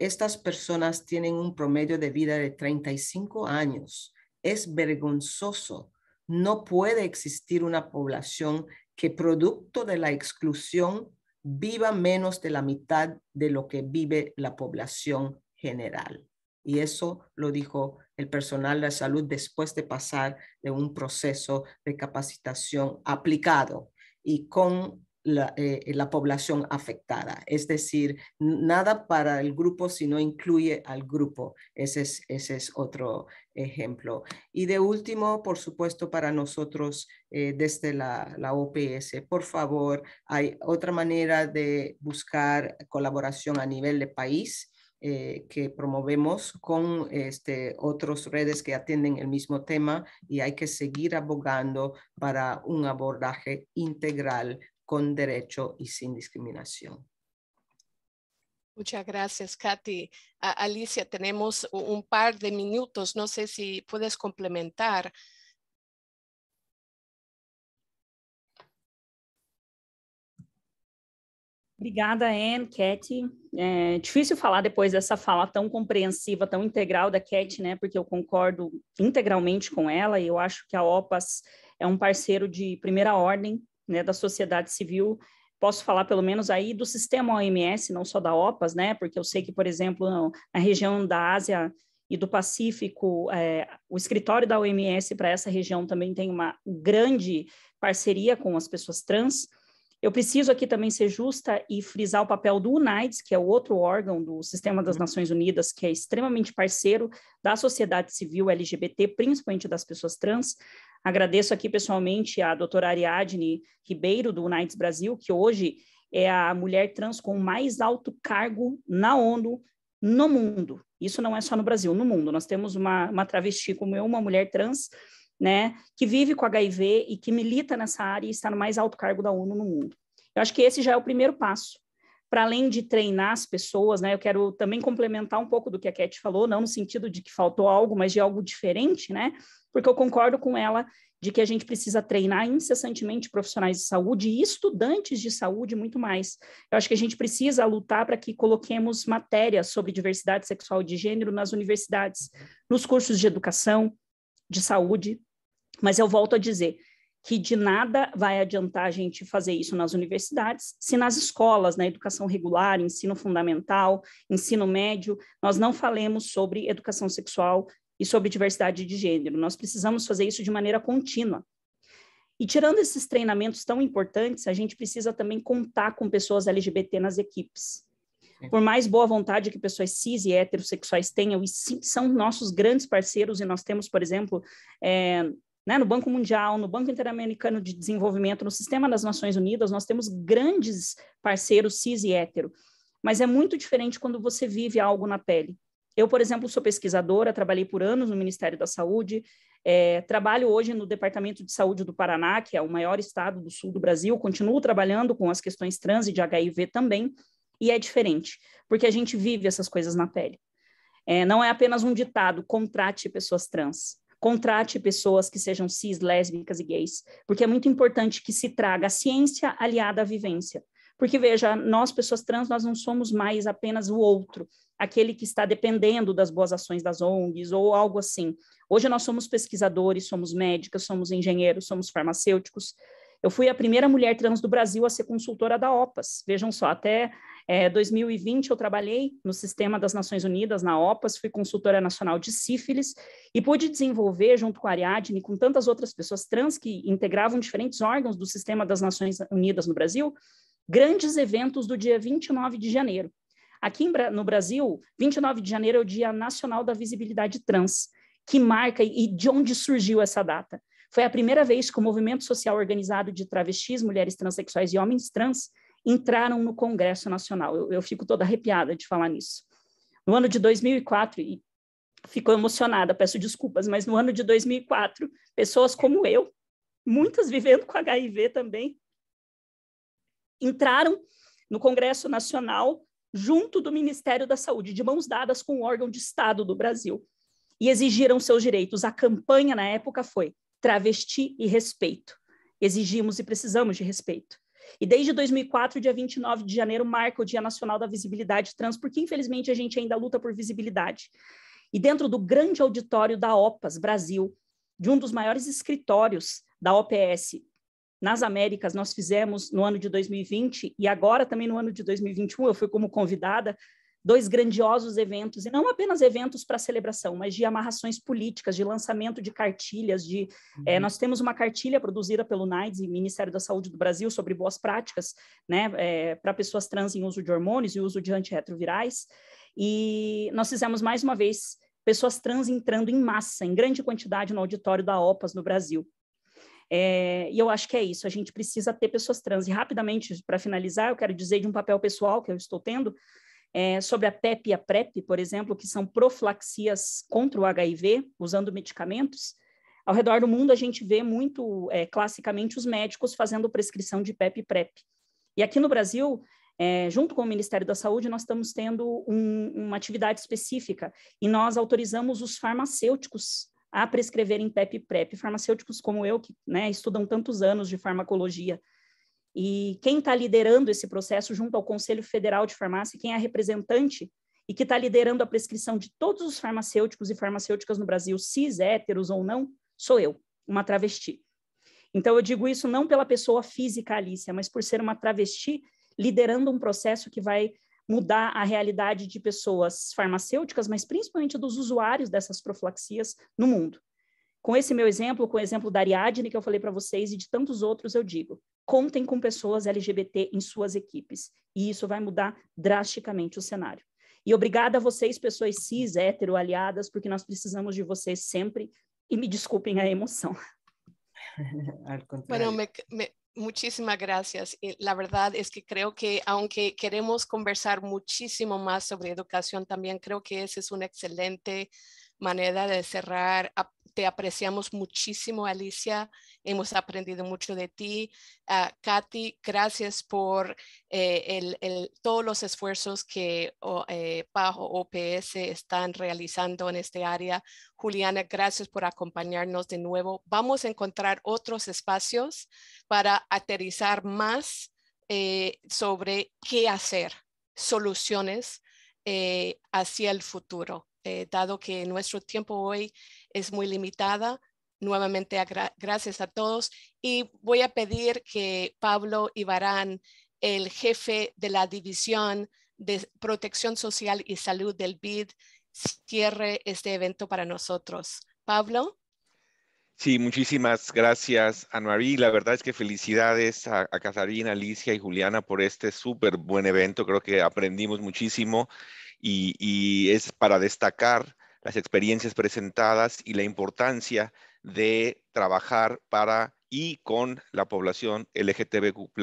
Estas personas tienen un promedio de vida de 35 años. Es vergonzoso. No puede existir una población que producto de la exclusión viva menos de la mitad de lo que vive la población general. Y eso lo dijo el personal de salud después de pasar de un proceso de capacitación aplicado y con la, eh, eh, población afectada. Es decir, nada para el grupo si no incluye al grupo. Ese es, ese es otro ejemplo. Y de último, por supuesto, para nosotros eh, desde la, la, OPS, por favor, hay otra manera de buscar colaboración a nivel de país eh, que promovemos con este, otras redes que atienden el mismo tema y hay que seguir abogando para un abordaje integral con derecho y sin discriminación. Muchas gracias, Katy. Alicia, tenemos un par de minutos. No sé si puedes complementar Obrigada, Anne, Cat. É difícil falar depois dessa fala tão compreensiva, tão integral da Cat, né? Porque eu concordo integralmente com ela e eu acho que a OPAS é um parceiro de primeira ordem né, da sociedade civil. Posso falar pelo menos aí do sistema OMS, não só da OPAS, né? Porque eu sei que, por exemplo, na região da Ásia e do Pacífico, é, o escritório da OMS para essa região também tem uma grande parceria com as pessoas trans. Eu preciso aqui também ser justa e frisar o papel do UNAIDS, que é o outro órgão do Sistema das uhum. Nações Unidas, que é extremamente parceiro da sociedade civil LGBT, principalmente das pessoas trans. Agradeço aqui pessoalmente a doutora Ariadne Ribeiro, do UNAIDS Brasil, que hoje é a mulher trans com mais alto cargo na ONU no mundo. Isso não é só no Brasil, no mundo. Nós temos uma, uma travesti como eu, uma mulher trans, né, que vive com HIV e que milita nessa área e está no mais alto cargo da ONU no mundo. Eu acho que esse já é o primeiro passo. Para além de treinar as pessoas, né, eu quero também complementar um pouco do que a Cat falou, não no sentido de que faltou algo, mas de algo diferente, né? Porque eu concordo com ela de que a gente precisa treinar incessantemente profissionais de saúde e estudantes de saúde muito mais. Eu acho que a gente precisa lutar para que coloquemos matérias sobre diversidade sexual e de gênero nas universidades, nos cursos de educação, de saúde, mas eu volto a dizer que de nada vai adiantar a gente fazer isso nas universidades, se nas escolas, na educação regular, ensino fundamental, ensino médio, nós não falemos sobre educação sexual e sobre diversidade de gênero. Nós precisamos fazer isso de maneira contínua. E tirando esses treinamentos tão importantes, a gente precisa também contar com pessoas LGBT nas equipes. Por mais boa vontade que pessoas cis e heterossexuais tenham, e sim, são nossos grandes parceiros, e nós temos, por exemplo, é, né, no Banco Mundial, no Banco Interamericano de Desenvolvimento, no Sistema das Nações Unidas, nós temos grandes parceiros cis e hétero. Mas é muito diferente quando você vive algo na pele. Eu, por exemplo, sou pesquisadora, trabalhei por anos no Ministério da Saúde, é, trabalho hoje no Departamento de Saúde do Paraná, que é o maior estado do sul do Brasil, continuo trabalhando com as questões trans e de HIV também, e é diferente, porque a gente vive essas coisas na pele. É, não é apenas um ditado, contrate pessoas trans, contrate pessoas que sejam cis, lésbicas e gays, porque é muito importante que se traga a ciência aliada à vivência. Porque, veja, nós, pessoas trans, nós não somos mais apenas o outro, aquele que está dependendo das boas ações das ONGs ou algo assim. Hoje nós somos pesquisadores, somos médicas, somos engenheiros, somos farmacêuticos, eu fui a primeira mulher trans do Brasil a ser consultora da OPAS. Vejam só, até é, 2020 eu trabalhei no sistema das Nações Unidas, na OPAS, fui consultora nacional de sífilis e pude desenvolver, junto com a Ariadne e com tantas outras pessoas trans que integravam diferentes órgãos do sistema das Nações Unidas no Brasil, grandes eventos do dia 29 de janeiro. Aqui no Brasil, 29 de janeiro é o Dia Nacional da Visibilidade Trans, que marca e de onde surgiu essa data. Foi a primeira vez que o movimento social organizado de travestis, mulheres transexuais e homens trans entraram no Congresso Nacional. Eu, eu fico toda arrepiada de falar nisso. No ano de 2004, e fico emocionada, peço desculpas, mas no ano de 2004, pessoas como eu, muitas vivendo com HIV também, entraram no Congresso Nacional junto do Ministério da Saúde, de mãos dadas com o órgão de Estado do Brasil, e exigiram seus direitos. A campanha na época foi: travesti e respeito. Exigimos e precisamos de respeito. E desde 2004, dia 29 de janeiro marca o Dia Nacional da Visibilidade Trans, porque infelizmente a gente ainda luta por visibilidade. E dentro do grande auditório da OPAS Brasil, de um dos maiores escritórios da OPS nas Américas, nós fizemos no ano de 2020 e agora também no ano de 2021, eu fui como convidada, dois grandiosos eventos, e não apenas eventos para celebração, mas de amarrações políticas, de lançamento de cartilhas, de eh, uhum. é, nós temos uma cartilha produzida pelo NAIDS e Ministério da Saúde do Brasil sobre boas práticas né, é, eh, para pessoas trans em uso de hormônios e uso de antirretrovirais, e nós fizemos mais uma vez pessoas trans entrando em massa, em grande quantidade no auditório da OPAS no Brasil. É, e eu acho que é isso, a gente precisa ter pessoas trans. E rapidamente, para finalizar, eu quero dizer de um papel pessoal que eu estou tendo, é, sobre a PEP e a PrEP, por exemplo, que são profilaxias contra o HIV, usando medicamentos, ao redor do mundo a gente vê muito, é, classicamente, os médicos fazendo prescrição de PEP e PrEP. E aqui no Brasil, é, junto com o Ministério da Saúde, nós estamos tendo um, uma atividade específica e nós autorizamos os farmacêuticos a prescreverem PEP e PrEP. Farmacêuticos como eu, que né, estudam tantos anos de farmacologia e quem está liderando esse processo junto ao Conselho Federal de Farmácia, quem é representante e que está liderando a prescrição de todos os farmacêuticos e farmacêuticas no Brasil, cis, héteros ou não, sou eu, uma travesti. Então, eu digo isso não pela pessoa física, Alícia, mas por ser uma travesti liderando um processo que vai mudar a realidade de pessoas farmacêuticas, mas principalmente dos usuários dessas profilaxias no mundo. Com esse meu exemplo, com o exemplo da Ariadne que eu falei para vocês e de tantos outros, eu digo: contem com pessoas LGBT em suas equipes. E isso vai mudar drasticamente o cenário. E obrigada a vocês, pessoas cis, hétero, aliadas, porque nós precisamos de vocês sempre. E me desculpem a emoção. *laughs* bueno, me, me, muchísimas gracias. La verdad es que creo que aunque queremos conversar muchísimo más sobre educación, también creo que ese es un excelente manera de cerrar. Te apreciamos muchísimo, Alicia. Hemos aprendido mucho de ti. Ah, Katy, gracias por eh, el, el, todos los esfuerzos que eh, bajo OPS están realizando en este área. Juliana, gracias por acompañarnos de nuevo. Vamos a encontrar otros espacios para aterrizar más eh, sobre qué hacer, soluciones hacia el futuro. Eh, dado que nuestro tiempo hoy es muy limitada. Nuevamente, gracias a todos. Y voy a pedir que Pablo Ibarán, el jefe de la División de Protección Social y Salud del BID, cierre este evento para nosotros. Pablo. Sí, muchísimas gracias, Anuarí. La verdad es que felicidades a, a Catarina, Alicia y Juliana por este súper buen evento. Creo que aprendimos muchísimo y, es para destacar las experiencias presentadas y la importancia de trabajar para y con la población LGTBQ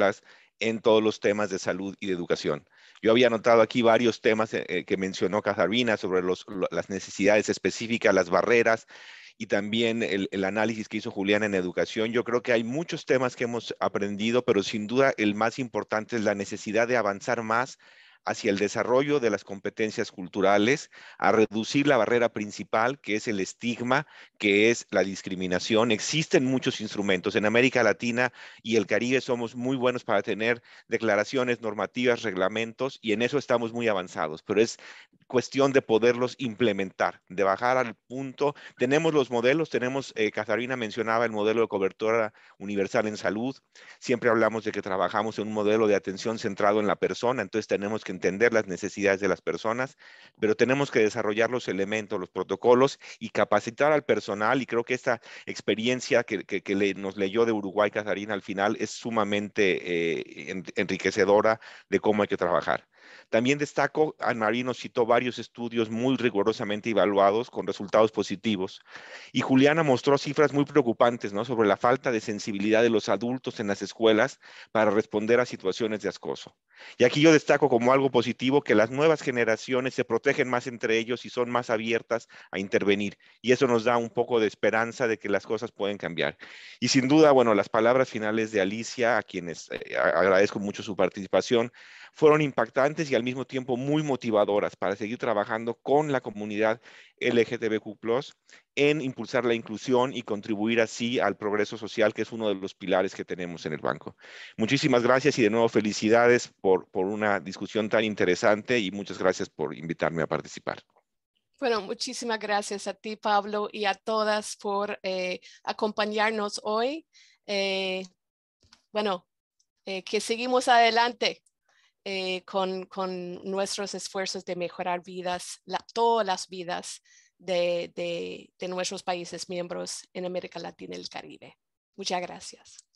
en todos los temas de salud y de educación. Yo había anotado aquí varios temas eh, eh, que mencionó Catarina sobre las necesidades específicas, las barreras, y también el, análisis que hizo Julián en educación. Yo creo que hay muchos temas que hemos aprendido, pero sin duda el más importante es la necesidad de avanzar más hacia el desarrollo de las competencias culturales, a reducir la barrera principal, que es el estigma, que es la discriminación. Existen muchos instrumentos. En América Latina y el Caribe somos muy buenos para tener declaraciones, normativas, reglamentos, y en eso estamos muy avanzados, pero es cuestión de poderlos implementar, de bajar al punto. Tenemos los modelos, tenemos, eh, Catarina mencionaba el modelo de cobertura universal en salud. Siempre hablamos de que trabajamos en un modelo de atención centrado en la persona, entonces tenemos que entender las necesidades de las personas, pero tenemos que desarrollar los elementos, los protocolos y capacitar al personal. Y creo que esta experiencia que, nos leyó de Uruguay, Catarina, al final es sumamente eh, enriquecedora de cómo hay que trabajar. También destaco, Anne nos citó varios estudios muy rigurosamente evaluados con resultados positivos y Juliana mostró cifras muy preocupantes ¿no? sobre la falta de sensibilidad de los adultos en las escuelas para responder a situaciones de acoso. Y aquí yo destaco como algo positivo que las nuevas generaciones se protegen más entre ellos y son más abiertas a intervenir. Y eso nos da un poco de esperanza de que las cosas pueden cambiar. Y sin duda, bueno, las palabras finales de Alicia, a quienes eh, agradezco mucho su participación, fueron impactantes y al mismo tiempo muy motivadoras para seguir trabajando con la comunidad LGTBQ en impulsar la inclusión y contribuir así al progreso social, que es uno de los pilares que tenemos en el banco. Muchísimas gracias y de nuevo felicidades por, por una discusión tan interesante y muchas gracias por invitarme a participar. Bueno, muchísimas gracias a ti, Pablo, y a todas por eh, acompañarnos hoy. Eh, bueno, eh, que seguimos adelante. Eh, con, nuestros esfuerzos de mejorar vidas, todas las vidas de, de nuestros países miembros en América Latina y el Caribe. Muchas gracias.